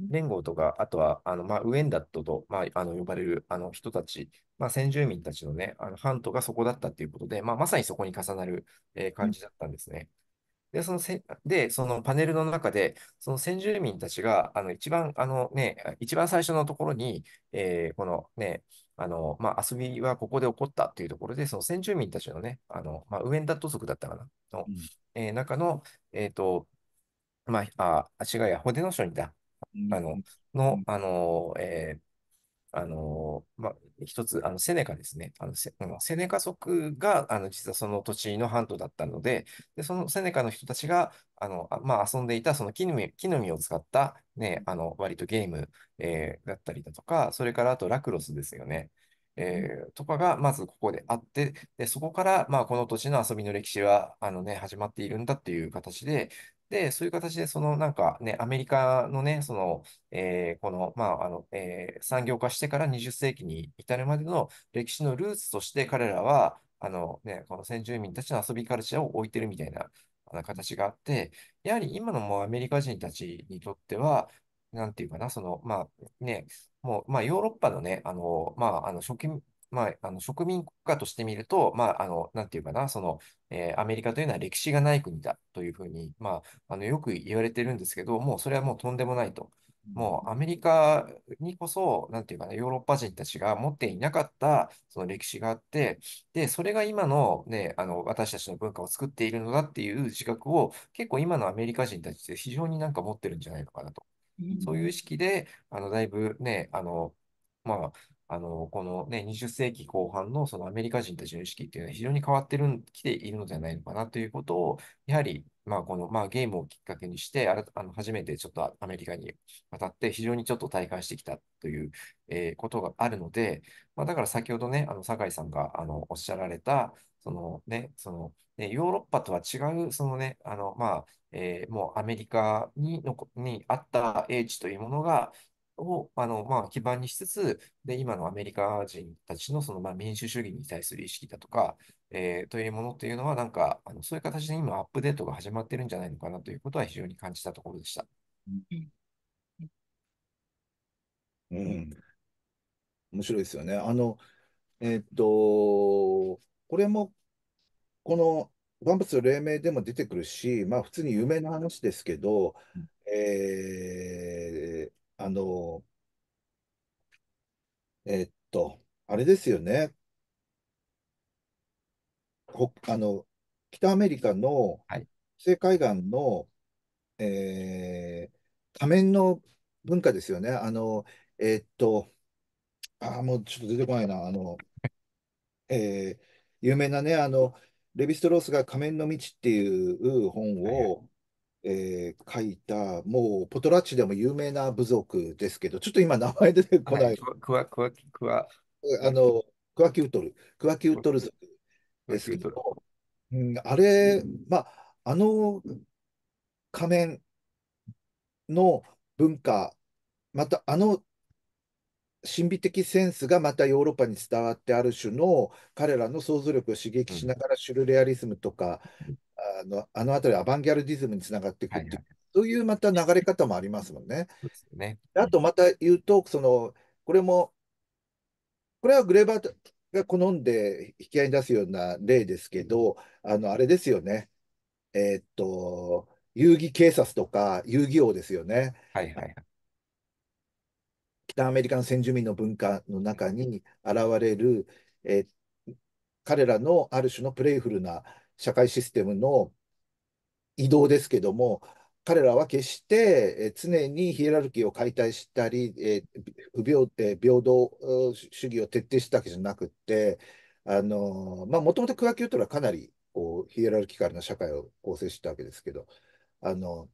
連合とか、あとは、あの、まあ、ウエンダットと、まあ、あの、呼ばれる、あの、人たち、まあ、先住民たちのね、あの、ハントがそこだったっていうことで、まあ、まさにそこに重なる、えー、感じだったんですね。で、そのせ、で、そのパネルの中で、その先住民たちが、あの、一番、あのね、一番最初のところに、えー、このね、あの、まあ、遊びはここで起こったというところで、その先住民たちのね、あの、まあ、ウエンダット族だったかな、の、うん、えー、中の、えっ、ー、と、まあ、あ、あ足がやほでの書にだ、あの、の、あの、えー、あの、まあ、一つ、あのセネカですね。あのセセネカ族があの実はその土地の半島だったので、でそのセネカの人たちがあの、まあ、遊んでいたその木の実木の実を使った、ね、あの割とゲーム、えー、だったりだとか、それからあとラクロスですよね。えー、とかがまずここであって、でそこから、まあ、この土地の遊びの歴史はあの、ね、始まっているんだという形で、で、そういう形で、そのなんかね、アメリカのね、その、えー、この、まあ、あの、えー、産業化してから20世紀に至るまでの歴史のルーツとして彼らは、あのね、この先住民たちの遊びカルチャーを置いてるみたいな形があって、やはり今のもうアメリカ人たちにとっては、なんていうかな、その、まあね、もう、まあ、ヨーロッパのね、あの、まあ、あの、まあ、あの植民国家としてみると、まあ、あの、なんていうかな、その、えー、アメリカというのは歴史がない国だというふうに、まあ、あの、よく言われてるんですけど、もうそれはもうとんでもないと。もうアメリカにこそ、なんていうかな、ヨーロッパ人たちが持っていなかったその歴史があって、で、それが今のね、あの、私たちの文化を作っているのだっていう自覚を、結構今のアメリカ人たちって非常になんか持ってるんじゃないのかなと。そういう意識で、あの、だいぶね、あの、まあ、あの、このね、20世紀後半のそのアメリカ人たちの意識っていうのは非常に変わってる、来ているのではないのかなということを、やはり、まあ、この、まあ、ゲームをきっかけにして、あらあの初めてちょっとアメリカに渡って、非常にちょっと体感してきたという、えー、ことがあるので、まあ、だから先ほどね、あの、酒井さんがあのおっしゃられた、そのね、その、ね、ヨーロッパとは違う、そのね、あの、まあ、えー、もうアメリカにのにあった英知というものが、を、あの、まあ、基盤にしつつ、で、今のアメリカ人たちの、その、まあ、民主主義に対する意識だとか、えー、というものっていうのは、なんか、あの、そういう形で今、アップデートが始まってるんじゃないのかなということは非常に感じたところでした。うん。面白いですよね。あの、えーっと、これも、この、万物の黎明でも出てくるし、まあ、普通に有名な話ですけど、うえあの、えっと、あれですよね。ほあの、北アメリカの西海岸の、えー、仮面の文化ですよね。あの、えっと、あもうちょっと出てこないな。あの、えー有名なね、あの、レヴィストロースが仮面の道っていう本はい。を、えー、書いた、もうポトラッチでも有名な部族ですけど、ちょっと今名前出てこない。クワ、クワ、クワ。あの、クワキュートル、クワキュートル族ですけど、うん、あれ、まあ、あの仮面の文化、またあの神秘的センスがまたヨーロッパに伝わってある種の彼らの想像力を刺激しながらシュルレアリズムとかあのあの辺りアバンギャルディズムにつながっていくっていう、はいはい、そういうまた流れ方もありますもんね。ねあとまた言うと、そのこれも、これはグレーバーが好んで引き合いに出すような例ですけど、あのあれですよね、えー、っと、遊戯警察とか遊戯王ですよね。はいはい、北アメリカの先住民の文化の中に現れる、えー、彼らのある種のプレイフルな社会システムの移動ですけども、彼らは決して常にヒエラルキーを解体したり、え不平平等主義を徹底したわけじゃなくて、もともとクワキュートルはかなりこうヒエラルキーからの社会を構成したわけですけど、あの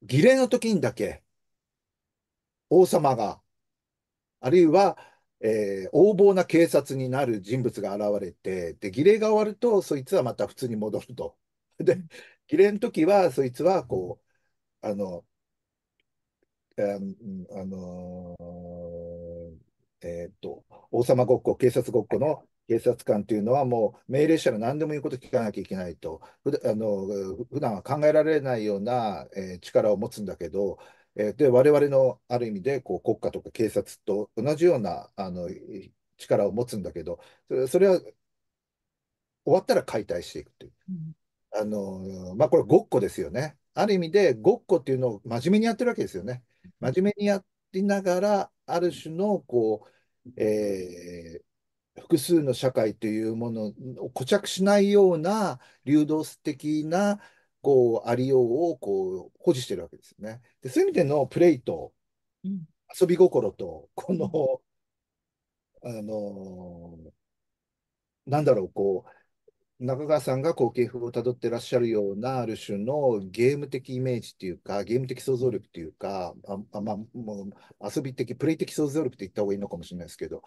儀礼の時にだけ王様が、あるいはえー、横暴な警察になる人物が現れて、で、儀礼が終わると、そいつはまた普通に戻ると。(laughs) で、儀礼の時は、そいつは、こう、あの、あのえー、っと、王様ごっこ、警察ごっこの警察官というのは、もう命令したら何でも言うこと聞かなきゃいけないと、ふあの普段は考えられないような、えー、力を持つんだけど、えで、我々のある意味でこう国家とか警察と同じようなあの力を持つんだけど、それは終わったら解体していくという。あのまあ、これ、ごっこですよね。ある意味で、ごっこっていうのを真面目にやってるわけですよね。真面目にやりながら、ある種のこう、えー、複数の社会というものを固着しないような流動的なこうありようをこう保持してるわけですよね。でそういう意味でのプレイと、遊び心とこの、うん、あのなんだろうこう中川さんがこう系譜をたどってらっしゃるようなある種のゲーム的イメージっていうかゲーム的想像力っていうかあ、まあ、もう遊び的プレイ的想像力って言った方がいいのかもしれないですけど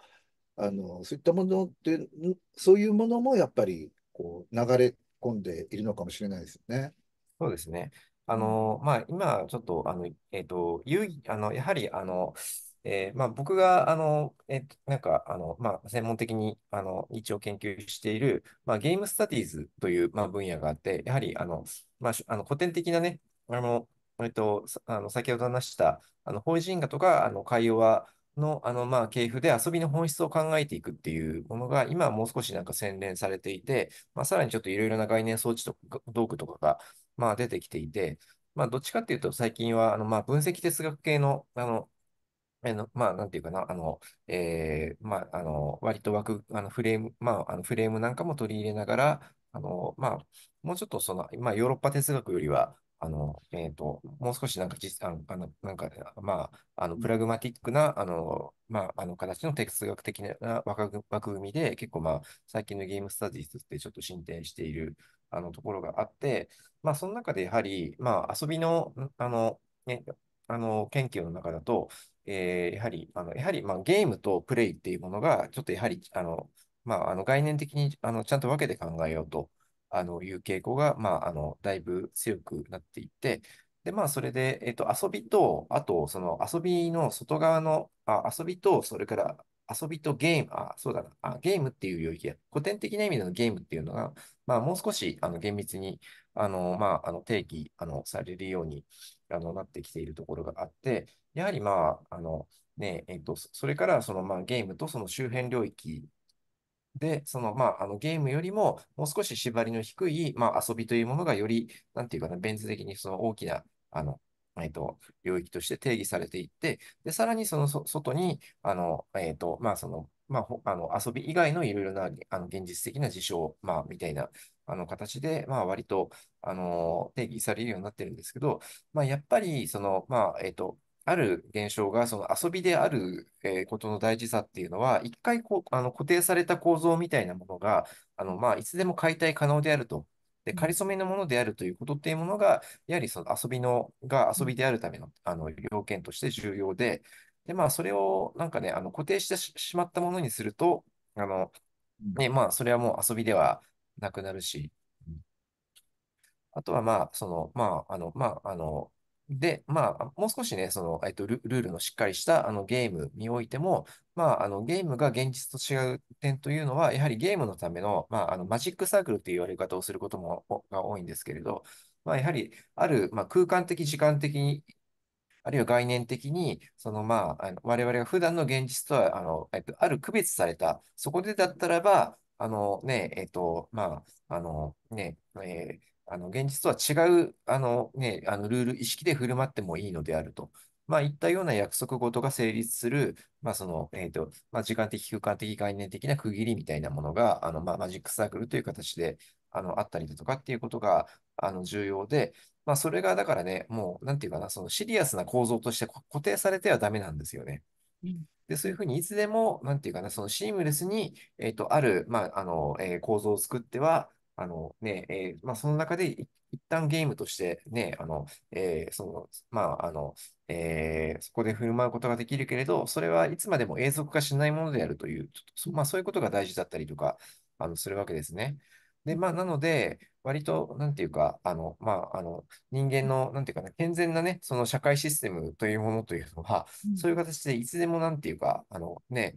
あのそういったものってそういうものもやっぱりこう流れ込んでいるのかもしれないですよね。そうですね。あの、まあ、今、ちょっと、あの、えっと、遊戯、あの、やはり、あの、えーまあ、僕があの、えっとなんかあのまあ、専門的にあの一応研究している、まあ、ゲームスタディーズという、まあ、分野があって、やはりあの、まあ、あの古典的なね、あのえっと、あの先ほど話したあの法人画とかあの会話の、あのまあ系譜で遊びの本質を考えていくっていうものが今はもう少しなんか洗練されていて、まあ、さらにちょっといろいろな概念装置とか道具とかがまあ、出てきていて、まあ、どっちかっていうと、最近は、あの、まあ、分析哲学系の、あの、えの、まあ、なんていうかな、あの、えー、まあ、あの、割と枠、あの、フレーム、まあ、あの、フレームなんかも取り入れながら、あの、まあ、もうちょっとその、まあ、ヨーロッパ哲学よりは、あの、えっ、ー、と、もう少しなんか実、あの、あのなんか、まあ、あの、プラグマティックな、あの、まあ、あの形の哲学的な枠組みで、結構まあ、最近のゲームスタディスってちょっと進展している、あの、ところがあって、まあ、その中でやはり、まあ、遊びの、あの、ね、あの、研究の中だと、えー、やはり、あの、やはり、まあ、ゲームとプレイっていうものが、ちょっとやはり、あの、まあ、あの概念的にあのちゃんと分けて考えようとあのいう傾向が、まあ、あのだいぶ強くなっていて、で、まあ、それで、えっと、遊びと、あと、その遊びの外側の、あ、遊びと、それから遊びとゲーム、あ、そうだな、あ、ゲームっていう領域や、古典的な意味でのゲームっていうのが、まあ、もう少し、あの、厳密に、あの、まあ、あの、定義、あの、されるように、あの、なってきているところがあって、やはり、まあ、あの、ね、えっと、それから、その、まあ、ゲームとその周辺領域で、その、まあ、あのゲームよりも、もう少し縛りの低い、まあ、遊びというものがより、なんていうかな、ベン図的にその大きな、あの、えっと、領域として定義されていって、で、さらにそのそ外に、あの、えっと、まあ、その、まあ、あの遊び以外のいろいろなあの現実的な事象、まあ、みたいなあの形で、まあ、割と、あの定義されるようになってるんですけど、まあ、やっぱりその、まあえっ、とある現象が、その遊びである、えことの大事さっていうのは、一回こうあの固定された構造みたいなものが、あのまあ、いつでも解体可能であると。で、仮初めのものであるということっていうものが、やはりその遊びの、が遊びであるための、あの、要件として重要で、で、まあ、それをなんかね、あの、固定してしまったものにすると、あの、ね、まあ、それはもう遊びではなくなるし、あとはまあ、その、まあ、あの、まあ、あの、で、まあ、もう少しね、その、えっと、ルールのしっかりしたあのゲームにおいても、まあ、あのゲームが現実と違う点というのは、やはりゲームのための、まあ、あのマジックサークルという言われ方をすることもが多いんですけれど、まあ、やはりある、まあ、空間的、時間的に、あるいは概念的に、そのまあ、あの我々が普段の現実とはあの、えっと、ある区別された、そこでだったらば、あのね、えっと、まあ、あのね、えーあの現実とは違うあの、ね、あのルール意識で振る舞ってもいいのであると。まあ、いったような約束事が成立する、まあそのえーとまあ、時間的、空間的、概念的な区切りみたいなものがあの、まあ、マジックサークルという形であのあったりだとかっていうことがあの重要で、まあ、それがだからね、もうなんていうかな、そのシリアスな構造として固定されてはダメなんですよね。で、そういうふうにいつでも、なんていうかな、そのシームレスに、えっ、と、ある、まあ、あの、えー、構造を作っては、あのね、えー、まあ、その中で一旦ゲームとしてね、あの、えー、その、まあ、あの、えー、そこで振る舞うことができるけれど、それはいつまでも永続化しないものであるという、そまあ、そういうことが大事だったりとか、あの、するわけですね。で、まあ、なので、割と、なんていうか、あの、まあ、あの、人間の、なんていうかな、健全なね、その社会システムというものというのは、そういう形でいつでも、なんていうか、あのね、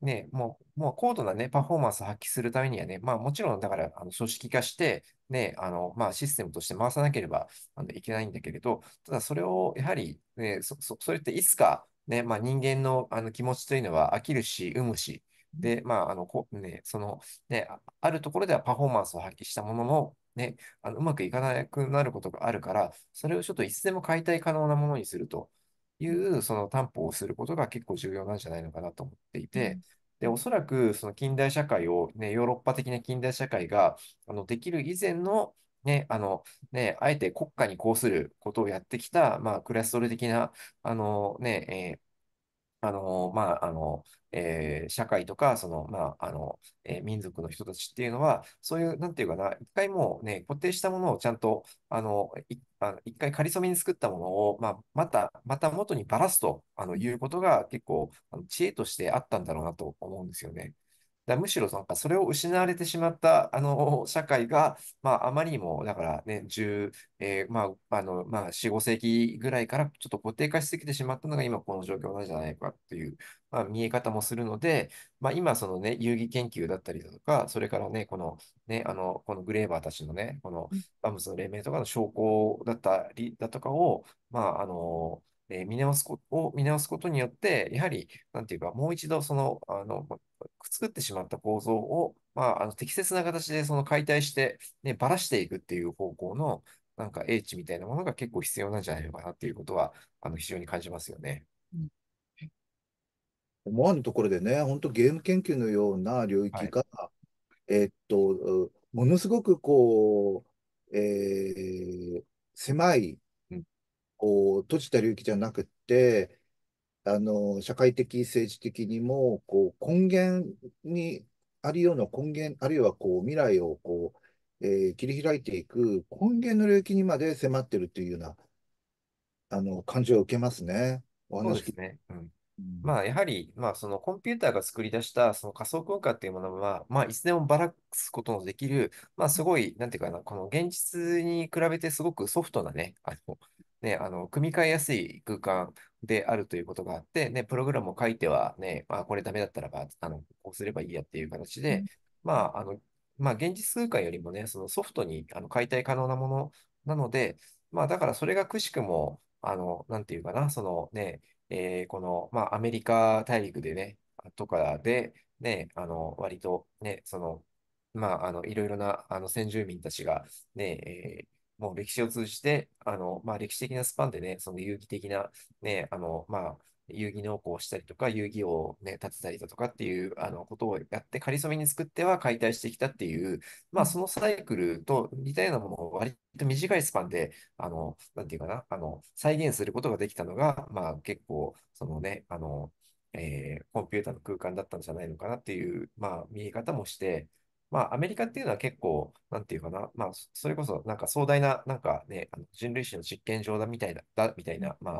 ね、もう、もう高度なね、パフォーマンスを発揮するためにはね、まあもちろん、だから、あの、組織化して、ね、あの、まあシステムとして回さなければあのいけないんだけれど、ただそれを、やはり、ね、そ、そ、それっていつか、ね、まあ人間のあの気持ちというのは飽きるし、生むし、で、まあ、あの、こ、ね、その、ね、あるところではパフォーマンスを発揮したものの、ね、あの、うまくいかなくなることがあるから、それをちょっといつでも解体可能なものにすると。いうその担保をすることが結構重要なんじゃないのかなと思っていて、で、おそらくその近代社会を、ね、ヨーロッパ的な近代社会があのできる以前のね、あの、ね、あえて国家にこうすることをやってきた、まあ、クラストル的な、あのね、えーあの、まあ、あの、えー、社会とか、その、まあ、あの、えー、民族の人たちっていうのは、そういう、なんていうかな、一回もうね、固定したものをちゃんと、あの、いあの一回仮初めに作ったものを、まあ、また、また元にばらすと、あの、いうことが結構、あの知恵としてあったんだろうなと思うんですよね。だむしろなんかそれを失われてしまったあの社会が、まあ、あまりにもだからね、10、えー、まああのまあ、4、5世紀ぐらいからちょっと固定化しすぎてしまったのが今この状況なんじゃないかっていう、まあ、見え方もするので、まあ、今そのね、遊戯研究だったりだとか、それからね、このね、あのこのグレーバーたちのね、このバムスの黎明とかの証拠だったりだとかを、まああのえー、見直すことを見直すことによって、やはり、てうか、もう一度その、あの、作ってしまった構造を、まあ、あの適切な形でその解体して、ね、ばらしていくっていう方向の、なんか英知みたいなものが結構必要なんじゃないのかなっていうことは、あの非常に感じますよね。思わぬところでね、本当ゲーム研究のような領域が、はい、えっと、ものすごくこう、えー、狭い、こう、閉じた領域じゃなくて、あの、社会的、政治的にも、こう、根源にありような根源、あるいはこう、未来をこう、えー、切り開いていく根源の領域にまで迫ってるというような、あの、感じを受けますね。お話そうですね。うん。まあ、やはり、まあ、そのコンピューターが作り出した、その仮想空間っていうものは、まあ、いつでもばらすことのできる、まあ、すごい、なんていうかな、この現実に比べてすごくソフトなね、あの、ね、あの、組み替えやすい空間であるということがあって、ね、プログラムを書いてはね、まあ、これダメだったらば、あの、こうすればいいやっていう形で、まあ、あの、まあ、現実空間よりもね、そのソフトにあの解体可能なものなので、まあ、だからそれがくしくも、あの、なんていうかな、そのね、えー、この、まあ、アメリカ大陸でね、とかで、ね、あの、割とね、その、まあ、あの、いろいろな、あの、先住民たちが、ね、えーもう歴史を通じて、あの、まあ、歴史的なスパンでね、その遊戯的な、ね、あの、まあ、遊戯農耕をしたりとか、遊戯をね、建てたりだとかっていうあのことをやって、仮初めに作っては解体してきたっていう、まあ、そのサイクルと似たようなものを割と短いスパンで、あの、なんていうかな、あの、再現することができたのが、まあ、結構、そのね、あの、えー、コンピューターの空間だったんじゃないのかなっていう、まあ、見え方もして、まあ、アメリカっていうのは結構、なんていうかな、まあ、それこそ、なんか壮大な、なんかね、あの人類史の実験場だみたいな、だみたいな、ま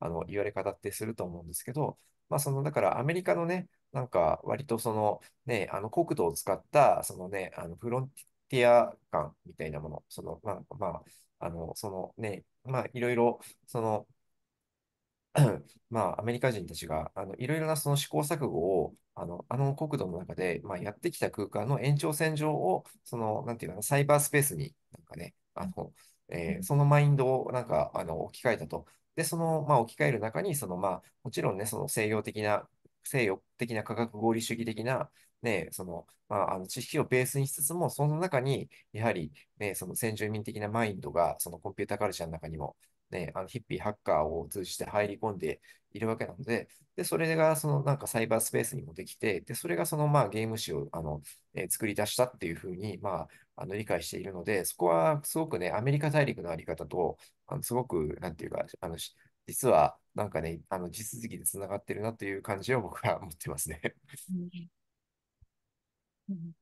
あ、あの、言われ方ってすると思うんですけど、まあ、その、だからアメリカのね、なんか、割とその、ね、あの、国土を使った、そのね、あの、フロンティア感みたいなもの、その、まあ、まあ、あの、そのね、まあ、いろいろ、その、(clears throat) まあ、アメリカ人たちが、あの、いろいろなその試行錯誤を、あの、あの国土の中で、まあ、やってきた空間の延長線上を、その、なんていうかな、サイバースペースに、なんかね、あの、えー、そのマインドを、なんか、あの、置き換えたと。で、その、まあ、置き換える中に、その、まあ、もちろんね、その西洋的な、西洋的な科学合理主義的な、ね、その、まあ、あの知識をベースにしつつも、その中に、やはり、ね、その先住民的なマインドが、そのコンピュータカルチャーの中にもね、あのヒッピー、ハッカーを通じて入り込んでいるわけなので、で、それがそのなんかサイバースペースにもできて、で、それがそのまあゲーム史をあの、えー、作り出したっていうふうに、まあ、あの理解しているので、そこはすごくね、アメリカ大陸のあり方と、あのすごく、なんていうか、あの実はなんかね、あの地続きでつながってるなという感じを僕は持ってますね。うん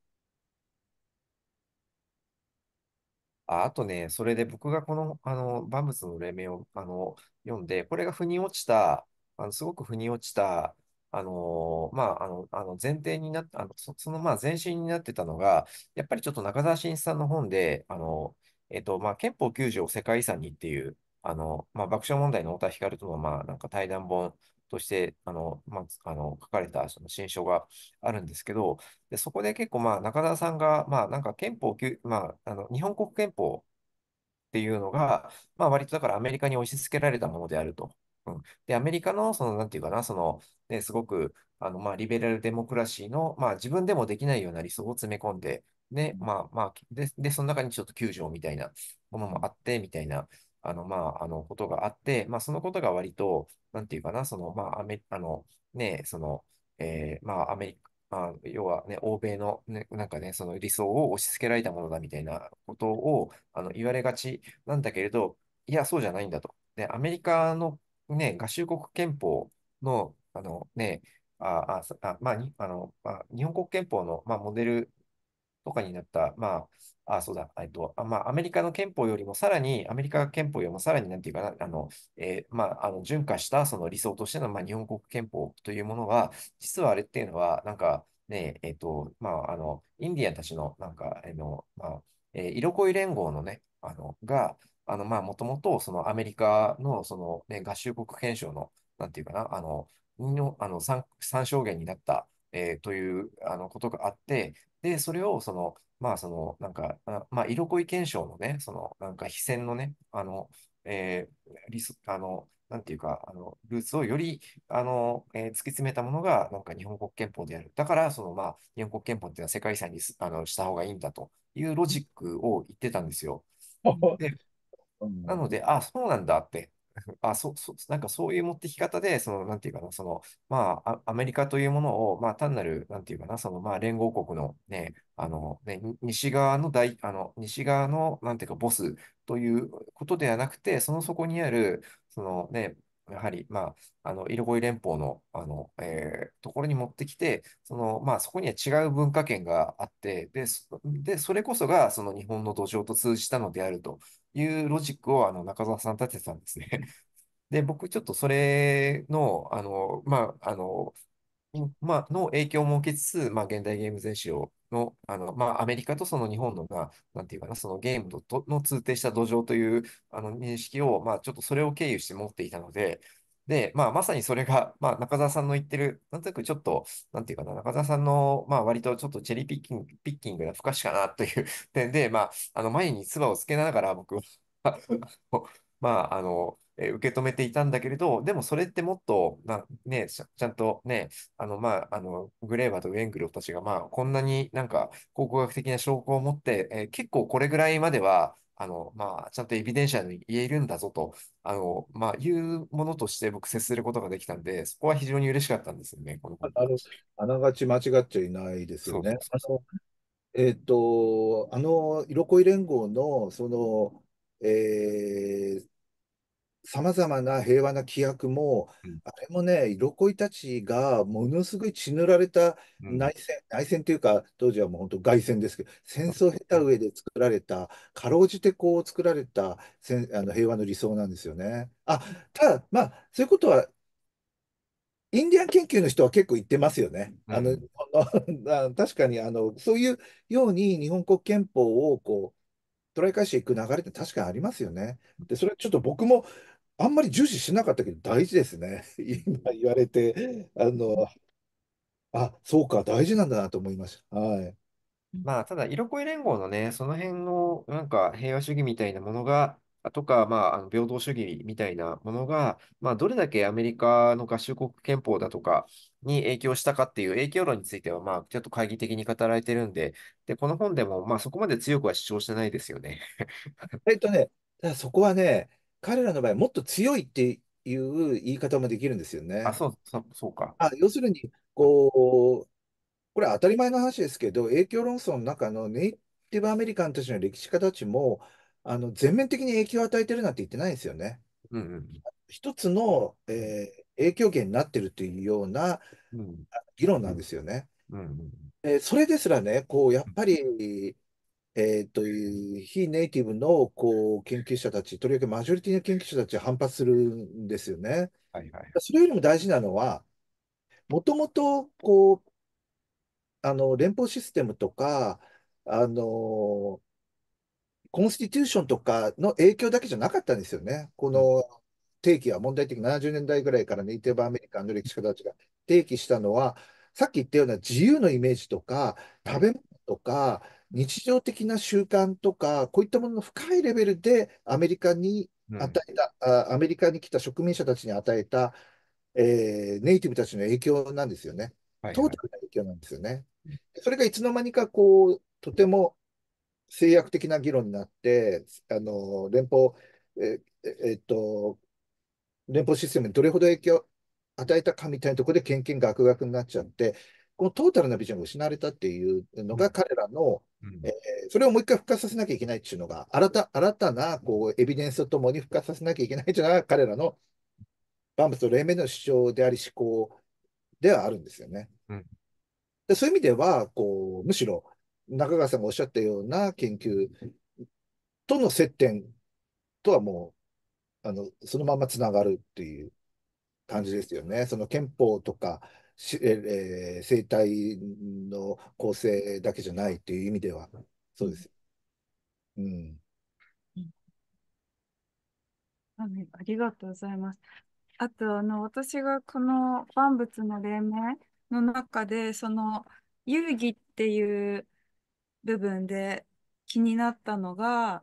あ、あとね、それで僕がこの、あの、万物の黎明を、あの、読んで、これが腑に落ちた、あの、すごく腑に落ちた、あのーまあ、あの、あの前提になっあの、そ、そのまあ前身になってたのが、やっぱりちょっと中澤慎一さんの本で、あの、えっと、まあ、憲法9条を世界遺産にっていう、あの、まあ、爆笑問題の太田光との、まあ、なんか対談本として、あの、まあ、あの、書かれたその新書があるんですけど、で、そこで結構、まあ、中澤さんが、まあ、なんか憲法、まあ、あの、日本国憲法っていうのが、まあ、割とだからアメリカに押し付けられたものであると。うん、で、アメリカの、その、なんていうかな、その、ね、すごく、あの、まあ、リベラルデモクラシーの、まあ、自分でもできないような理想を詰め込んで、ね、まあまあ、で、で、その中にちょっと救助みたいなものもあって、みたいな、あの、まあ、あの、ことがあって、まあ、そのことが割と、なんていうかな、その、まあ、アメ、あの、ね、その、えー、まあ、アメリカ、まあ、要はね、欧米の、ね、なんかね、その理想を押し付けられたものだみたいなことをあの言われがちなんだけれど、いや、そうじゃないんだと。で、アメリカの、ね、合衆国憲法の、あのね、あああまあ、にあのまあ、日本国憲法の、まあ、モデルとかになった、まあ、あ、そうだ、えっと、あまあ、アメリカの憲法よりもさらに、アメリカ憲法よりもさらに、なんていうかな、あの、えー、まあ、あの、順化したその理想としての、まあ、日本国憲法というものは、実はあれっていうのは、なんか、ね、えっ、と、まあ、あの、インディアンたちの、なんか、えの、まあ、えー、イ連合のね、あの、が、あの、まあ、もともと、そのアメリカの、その、ね、合衆国憲章の、なんていうかな、あの、の、あの、参照源になった、えー、というあのことがあって、で、それをその、まあ、その、なんか、まあ、色恋検証のね、その、なんか、非戦のね、あの、えー、リス、あの、なんていうか、あの、ルーツをより、あの、えー、突き詰めたものが、なんか日本国憲法である。だから、その、まあ、日本国憲法っていうのは世界遺産にあのした方がいいんだというロジックを言ってたんですよ。(laughs) で、なので、あ、そうなんだって。(laughs) あ、そう、そう、なんかそういう持ってき方で、その、なんていうかな、その、まあ、アメリカというものを、まあ、単なる、なんていうかな、その、まあ、連合国のね、あの、ね、西側の大、あの、西側の、なんていうか、ボスということではなくて、その底にある、そのね、やはり、まあ、あの、イロゴイ連邦の、あの、えー、ところに持ってきて、その、まあ、そこには違う文化圏があって、で、で、それこそが、その日本の土壌と通じたのであるというロジックをあの中澤さん立ててたんですね。(laughs) で、僕ちょっとそれの、あの、まあ、あの、まあの影響も受けつつ、まあ、現代ゲーム全史をの、あの、まあ、アメリカとその日本のが、なんていうかな、そのゲームとの通底した土壌という、あの、認識を、まあ、ちょっとそれを経由して持っていたので、で、まあ、まさにそれが、まあ、中澤さんの言ってる、なんとなくちょっと、なんていうかな、中澤さんの、まあ、割とちょっとチェリーピッキング、ピッキングな不可視かなという点 (laughs) で、まあ、あの、前に唾をつけながら、僕は (laughs) まあ、あの、え受け止めていたんだけれど、でもそれってもっと、なね、ちゃんとね、あの、まあ、あの、グレーバーとウェングルたちが、まあ、こんなになんか考古学的な証拠を持って、えー、結構これぐらいまでは、あの、まあ、ちゃんとエビデンシャルに言えるんだぞと、あの、まあ、いうものとして僕接することができたんで、そこは非常に嬉しかったんですよね、このあの、あながち間違っちゃいないですよね。えっ、と、あの、色恋連合の、その、えー、さまざまな平和な規約も、うん、あれもね、色恋たちがものすごい血塗られた内戦、うん、内戦というか、当時はもう本当外戦ですけど、戦争を経た上で作られた、かろうじてこう作られたあの平和の理想なんですよね。あただ、まあ、そういうことは、インディアン研究の人は結構言ってますよね。うん、あの (laughs) 確かにあの、そういうように日本国憲法をこう捉え返していく流れって確かにありますよね。で、それはちょっと僕もあんまり重視しなかったけど大事ですね。(laughs) 今言われて、あの、あ、そうか、大事なんだなと思いました。はい。まあ、ただ、色恋連合のね、その辺の、なんか、平和主義みたいなものが、あとか、まあ、あの平等主義みたいなものが、まあ、どれだけアメリカの合衆国憲法だとかに影響したかっていう影響論については、まあ、ちょっと懐疑的に語られてるんで、で、この本でも、まあ、そこまで強くは主張してないですよね。(laughs) えっとね、そこはね、彼らの場合、もっと強いっていう言い方もできるんですよね。あ、そう、そそうか。あ、要するに、こう、これは当たり前の話ですけど、影響論争の中のネイティブアメリカンたちの歴史家たちも、あの全面的に影響を与えてるなんて言ってないんですよね。うんうん、一つの、えー、影響源になってるというような議論なんですよね。うんうんえそれですらね、こうやっぱりえー、という非ネイティブのこう研究者たち、とりわけマジョリティの研究者たちは反発するんですよね。はいはい、それよりも大事なのは、もともとこうあの連邦システムとか、あのコンスティテューションとかの影響だけじゃなかったんですよね。この定期は問題的70年代ぐらいからネイティブアメリカンの歴史家たちが定期したのは、さっき言ったような自由のイメージとか、食べ物とか、日常的な習慣とか、こういったものの深いレベルでアメリカに与えた、うん、アメリカに来た植民者たちに与えた、えー、ネイティブたちの影響なんですよね。はいはい、トータルな影響なんですよね。それがいつの間にかこう、とても制約的な議論になって、あの連邦、ええっと、連邦システムにどれほど影響を与えたかみたいなところで、けんけんがくがくになっちゃって、このトータルなビジョンが失われたっていうのが彼らの、うん、えー、それをもう一回復活させなきゃいけないっていうのが、新た新たなこうエビデンスとともに復活させなきゃいけないというのが、彼らの万物と黎明の主張であり、思考ではあるんですよね。うん、でそういう意味ではこう、むしろ中川さんがおっしゃったような研究との接点とはもう、あのそのままつながるっていう感じですよね。その憲法とかえー、生態の構成だけじゃないという意味では、そうです。うん。ありがとうございます。あと、あの、私がこの万物の黎明の中で、その、遊戯っていう部分で気になったのが、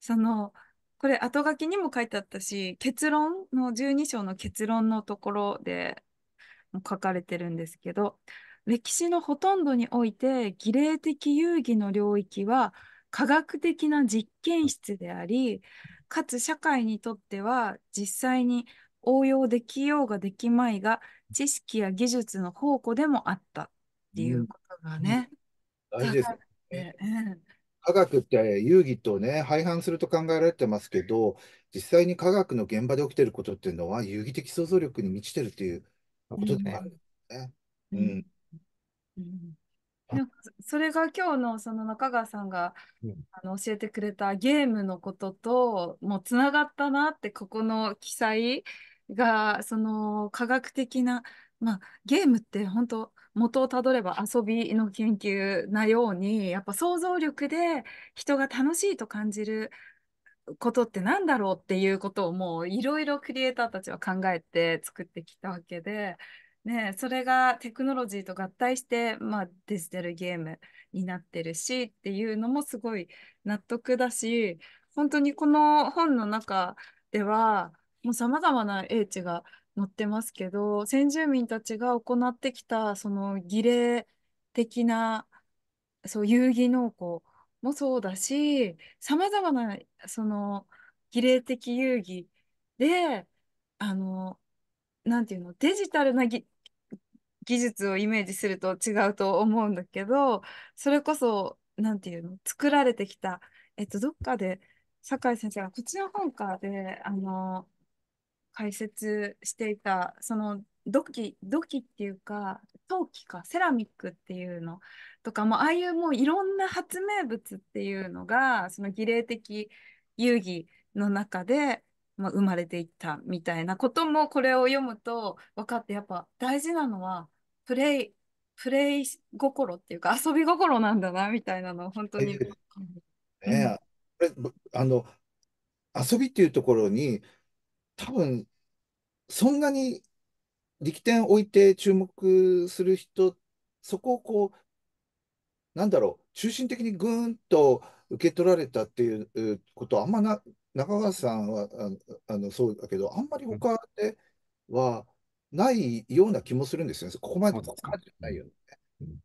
その、これ後書きにも書いてあったし、結論の12章の結論のところで、書かれてるんですけど歴史のほとんどにおいて儀礼的遊戯の領域は科学的な実験室でありかつ社会にとっては実際に応用できようができまいが知識や技術の宝庫でもあったっていうことがね。うん、大事ですね、科学って遊戯とね、廃反すると考えられてますけど、実際に科学の現場で起きてることっていうのは、遊戯的想像力に満ちてるっていうのことでもあるんね。それが今日のその中川さんが、うん、あの教えてくれたゲームのことともうつながったなってここの記載がその科学的な、まあ、ゲームって本当元をたどれば遊びの研究なようにやっぱ想像力で人が楽しいと感じることってなんだろうっていうことをもういろいろクリエイターたちは考えて作ってきたわけで、ね、それがテクノロジーと合体して、まあ、デジタルゲームになってるしっていうのもすごい納得だし本当にこの本の中ではもうさまざまな英知が載ってますけど先住民たちが行ってきたその儀礼的なそう遊戯農耕もそうだし、さまざまな、その、儀礼的遊戯で、あの、なんていうの、デジタルなぎ技術をイメージすると違うと思うんだけど、それこそ、なんていうの、作られてきた、えっと、どっかで、酒井先生がこっちの本かで、あの、解説していた、その土器土器っていうか陶器かセラミックっていうのとかもああいうもういろんな発明物っていうのがその儀礼的遊戯の中で、まあ、生まれていったみたいなこともこれを読むと分かってやっぱ大事なのはプレイプレイ心っていうか遊び心なんだなみたいなのを本当に。(laughs) ねえ、うん、あの遊びっていうところに多分そんなに力点を置いて注目する人、そこをこう、なんだろう、中心的にぐーんと受け取られたっていうことは、あんまな、中川さんはあのそうだけど、あんまり他ではないような気もするんですよね、ここまで、じゃないよね。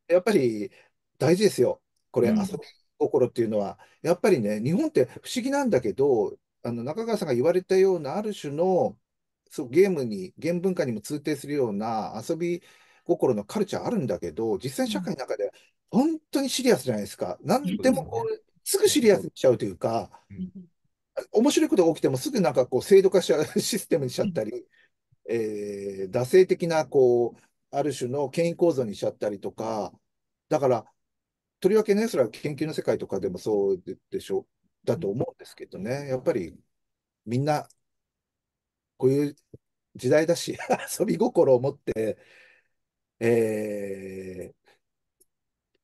やっぱり大事ですよ、これ、遊び心っていうのは。やっぱりね、日本って不思議なんだけど、あの中川さんが言われたようなある種のそうゲームに、ゲーム文化にも通底するような遊び心のカルチャーあるんだけど、実際社会の中で本当にシリアスじゃないですか。何でもこう、すぐシリアスにしちゃうというか、面白いことが起きてもすぐなんかこう制度化しちゃうシステムにしちゃったり、えー、惰性的なこう、ある種の権威構造にしちゃったりとか、だから、とりわけね、それは研究の世界とかでもそうでしょ、だと思うんですけどね、やっぱりみんなこういう時代だし、(laughs) 遊び心を持って、え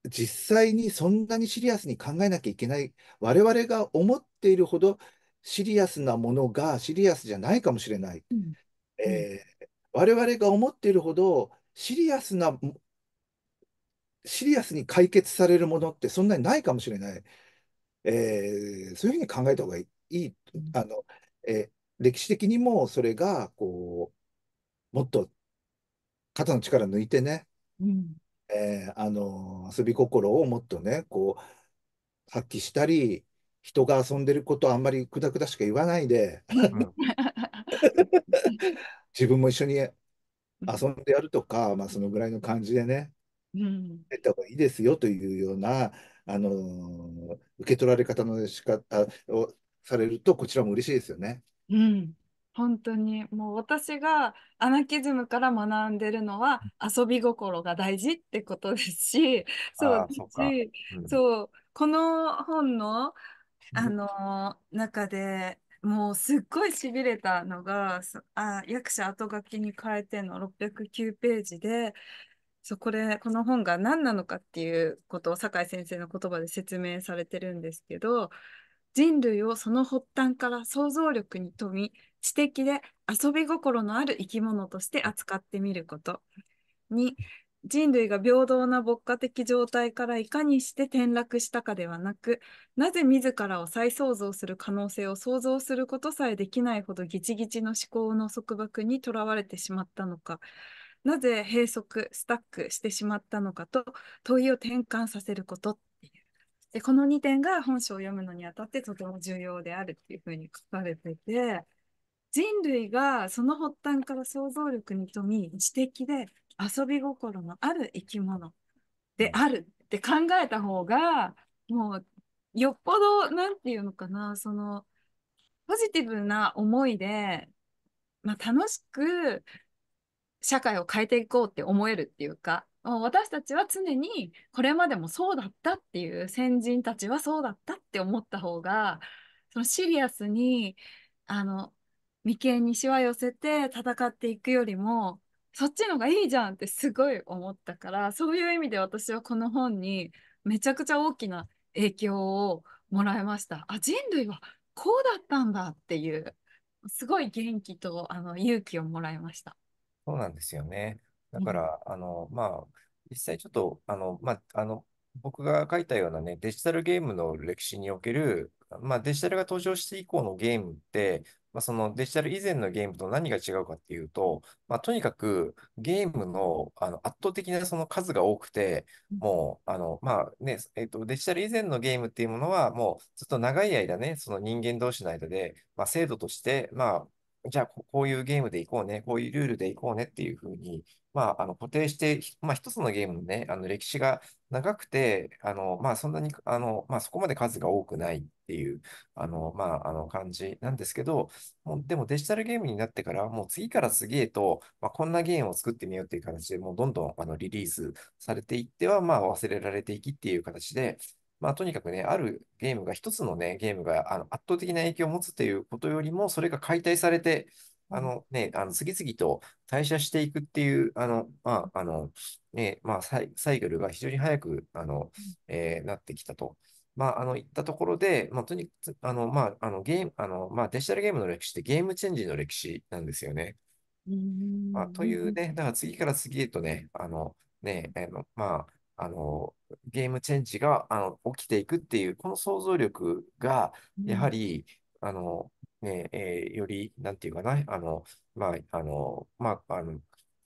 ー、実際にそんなにシリアスに考えなきゃいけない、我々が思っているほどシリアスなものがシリアスじゃないかもしれない。うん、えー、我々が思っているほどシリアスな、シリアスに解決されるものってそんなにないかもしれない。えー、そういうふうに考えた方がいい。あのえー、歴史的にもそれが、こう、もっと肩の力抜いてね、うん、えー、あの、遊び心をもっとね、こう、発揮したり、人が遊んでることあんまりくだくだしか言わないで、自分も一緒に遊んでやるとか、まあ、そのぐらいの感じでね、うん、やった方がいいですよというような、あのー、受け取られ方のしかたをされると、こちらも嬉しいですよね。うん、本当にもう私がアナキズムから学んでるのは遊び心が大事ってことですし (laughs) そうし、うん、そうこの本のあのー、中でもうすっごいしびれたのがあ役者後書きに変えての609ページでそこれこの本が何なのかっていうことを酒井先生の言葉で説明されてるんですけど人類をその発端から想像力に富み、知的で遊び心のある生き物として扱ってみること。2、人類が平等な牧歌的状態からいかにして転落したかではなく、なぜ自らを再創造する可能性を想像することさえできないほどギチギチの思考の束縛にとらわれてしまったのか、なぜ閉塞、スタックしてしまったのかと問いを転換させること。で、この2点が本書を読むのにあたってとても重要であるっていうふうに書かれてて、人類がその発端から想像力に富み、知的で遊び心のある生き物であるって考えた方が、もうよっぽど、何て言うのかな、その、ポジティブな思いで、まあ、楽しく社会を変えていこうって思えるっていうか、私たちは常にこれまでもそうだったっていう先人たちはそうだったって思った方がそのシリアスにあの眉間にしわ寄せて戦っていくよりもそっちの方がいいじゃんってすごい思ったからそういう意味で私はこの本にめちゃくちゃ大きな影響をもらいました。あ人類はこうだったんだっていうすごい元気とあの勇気をもらいました。そうなんですよね。だから、あの、まあ、実際ちょっと、あの、まあ、あの、僕が書いたようなね、デジタルゲームの歴史における、まあ、デジタルが登場して以降のゲームって、まあ、そのデジタル以前のゲームと何が違うかっていうと、まあ、とにかくゲームのあの圧倒的なその数が多くて、もう、あの、まあね、えっと、デジタル以前のゲームっていうものは、もうずっと長い間ね、その人間同士の間で、まあ、制度として、まあ、じゃあこういうゲームでいこうね、こういうルールでいこうねっていうふうに、まあ、あの固定して、まあ、一つのゲームのね、あの歴史が長くて、あの、まあ、そんなに、あの、まあ、そこまで数が多くないっていう、あの、まあ、あの感じなんですけど、もう、でもデジタルゲームになってから、もう次から次へと、まあ、こんなゲームを作ってみようっていう形で、もうどんどん、あの、リリースされていっては、まあ、忘れられていきっていう形で、まあ、とにかくね、あるゲームが、一つのね、ゲームがあの圧倒的な影響を持つということよりも、それが解体されて、あのね、あの次々と退社していくっていう、あの、まあ、あの、ね、まあサイ、クルが非常に早く、あの、えー、なってきたと。まあ、あの、いったところで、デジタルゲームの歴史ってゲームチェンジの歴史なんですよね。まあ、というね、だから次から次へとね、あの、ね、あの、まあ、あの、ゲームチェンジが、あの、起きていくっていう、この想像力が、やはり、あの、ね、えー、より、なんていうかな、あの、まあ、あの、まあ、あの、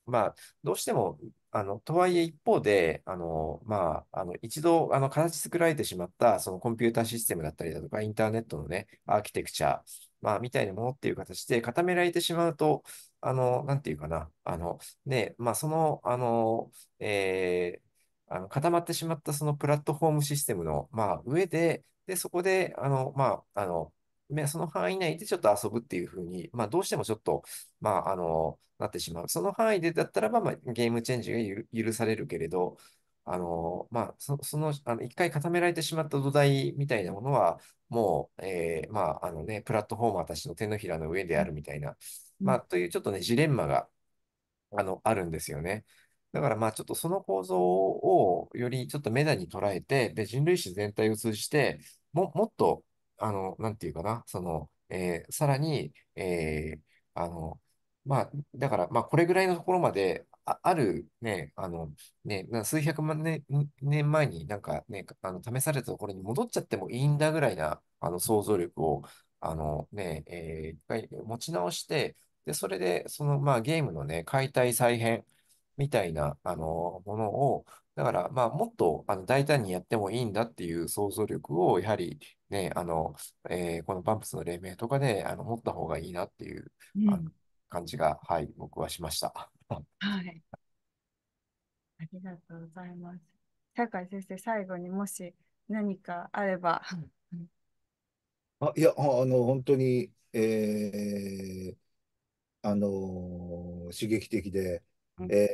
まあ、どうしても、あの、とはいえ一方で、あの、まあ、あの、一度、あの、形作られてしまった、そのコンピューターシステムだったりだとか、インターネットのね、アーキテクチャ、まあ、みたいなものっていう形で固められてしまうと、あの、なんていうかな、あの、ね、まあ、その、あの、えー、あの固まってしまったそのプラットフォームシステムの、まあ、上で、で、そこで、あの、まあ、あの、ね、その範囲内でちょっと遊ぶっていう風に、まあ、どうしてもちょっと、まあ、あの、なってしまう。その範囲でだったらば、まあ、ゲームチェンジが許されるけれど、あの、まあ、そ、その、あの、一回固められてしまった土台みたいなものは、もう、えー、まあ、あのね、プラットフォーマーたちの手のひらの上であるみたいな、まあ、というちょっとね、ジレンマが、あの、あるんですよね。だからまあちょっとその構造をよりちょっとメダに捉えて、で人類史全体を通じても、もっとあの、なんていうかな、その、えー、さらに、えー、あの、まあ、だから、まあ、これぐらいのところまで、あ、あるね、あの、ね、数百万年、年前になんかね、あの、試されたところに戻っちゃってもいいんだぐらいな、あの、想像力を、あのね、えー、一回持ち直して、で、それで、その、まあ、ゲームのね、解体再編みたいな、あの、ものを、だから、まあ、もっとあの大胆にやってもいいんだっていう想像力を、やはりね、あの、えー、このパンプスの例名とかで、あの、持った方がいいなっていう、あの感じが、はい、僕はしました。(laughs) はい。ありがとうございます。坂井先生、最後にもし何かあれば。あいや、あの、本当に、えー、あの刺激的で、え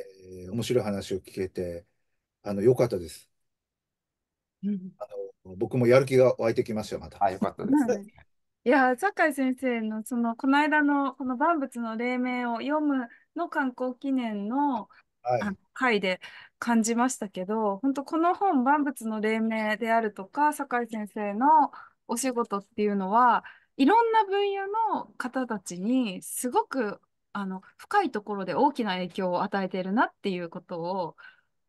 ー、面白い話を聞けて、あの、良かったです。うん。あの、僕もやる気が湧いてきました、また。あ、よかったです。いや、酒井先生のその、この間のこの万物の黎明を読むの観光記念の、はい。回で感じましたけど、本当この本、万物の黎明であるとか、酒井先生のお仕事っていうのは、いろんな分野の方たちにすごくあの深いところで大きな影響を与えているなっていうことを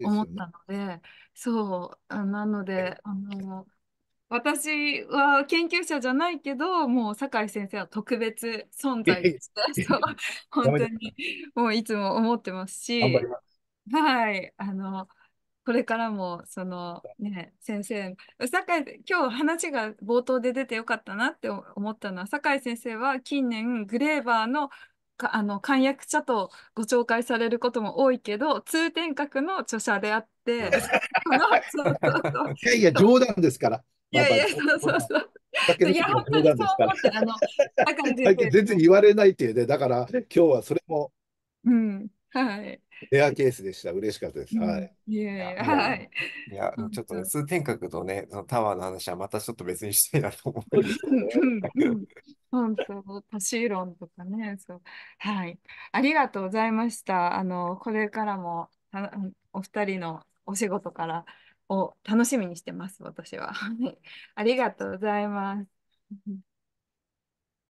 思ったので、でね、そう、なので、あの、私は研究者じゃないけど、もう酒井先生は特別存在でしたと、本当にもういつも思ってますし、すはい、あの、これからも、そのね、先生、酒井、今日話が冒頭で出てよかったなって思ったのは、酒井先生は近年、グレーバーのかあの漢訳者とご紹介されることも多いけど通天閣の著者であって (laughs) いやいや冗談ですから。いやいやそうそうそう。いや本当にそう思ってあの全然言われないっていうねだから今日はそれも。うんはい。レアケースでした。嬉しかったです。はい。いやいや、はい。いや、ちょっとね、通天閣とね、そのタワーの話はまたちょっと別にしたいなと思います。本当、パシーロンとかね、そう。はい。ありがとうございました。あの、これからも、お二人のお仕事からを楽しみにしてます、私は。ありがとうございます。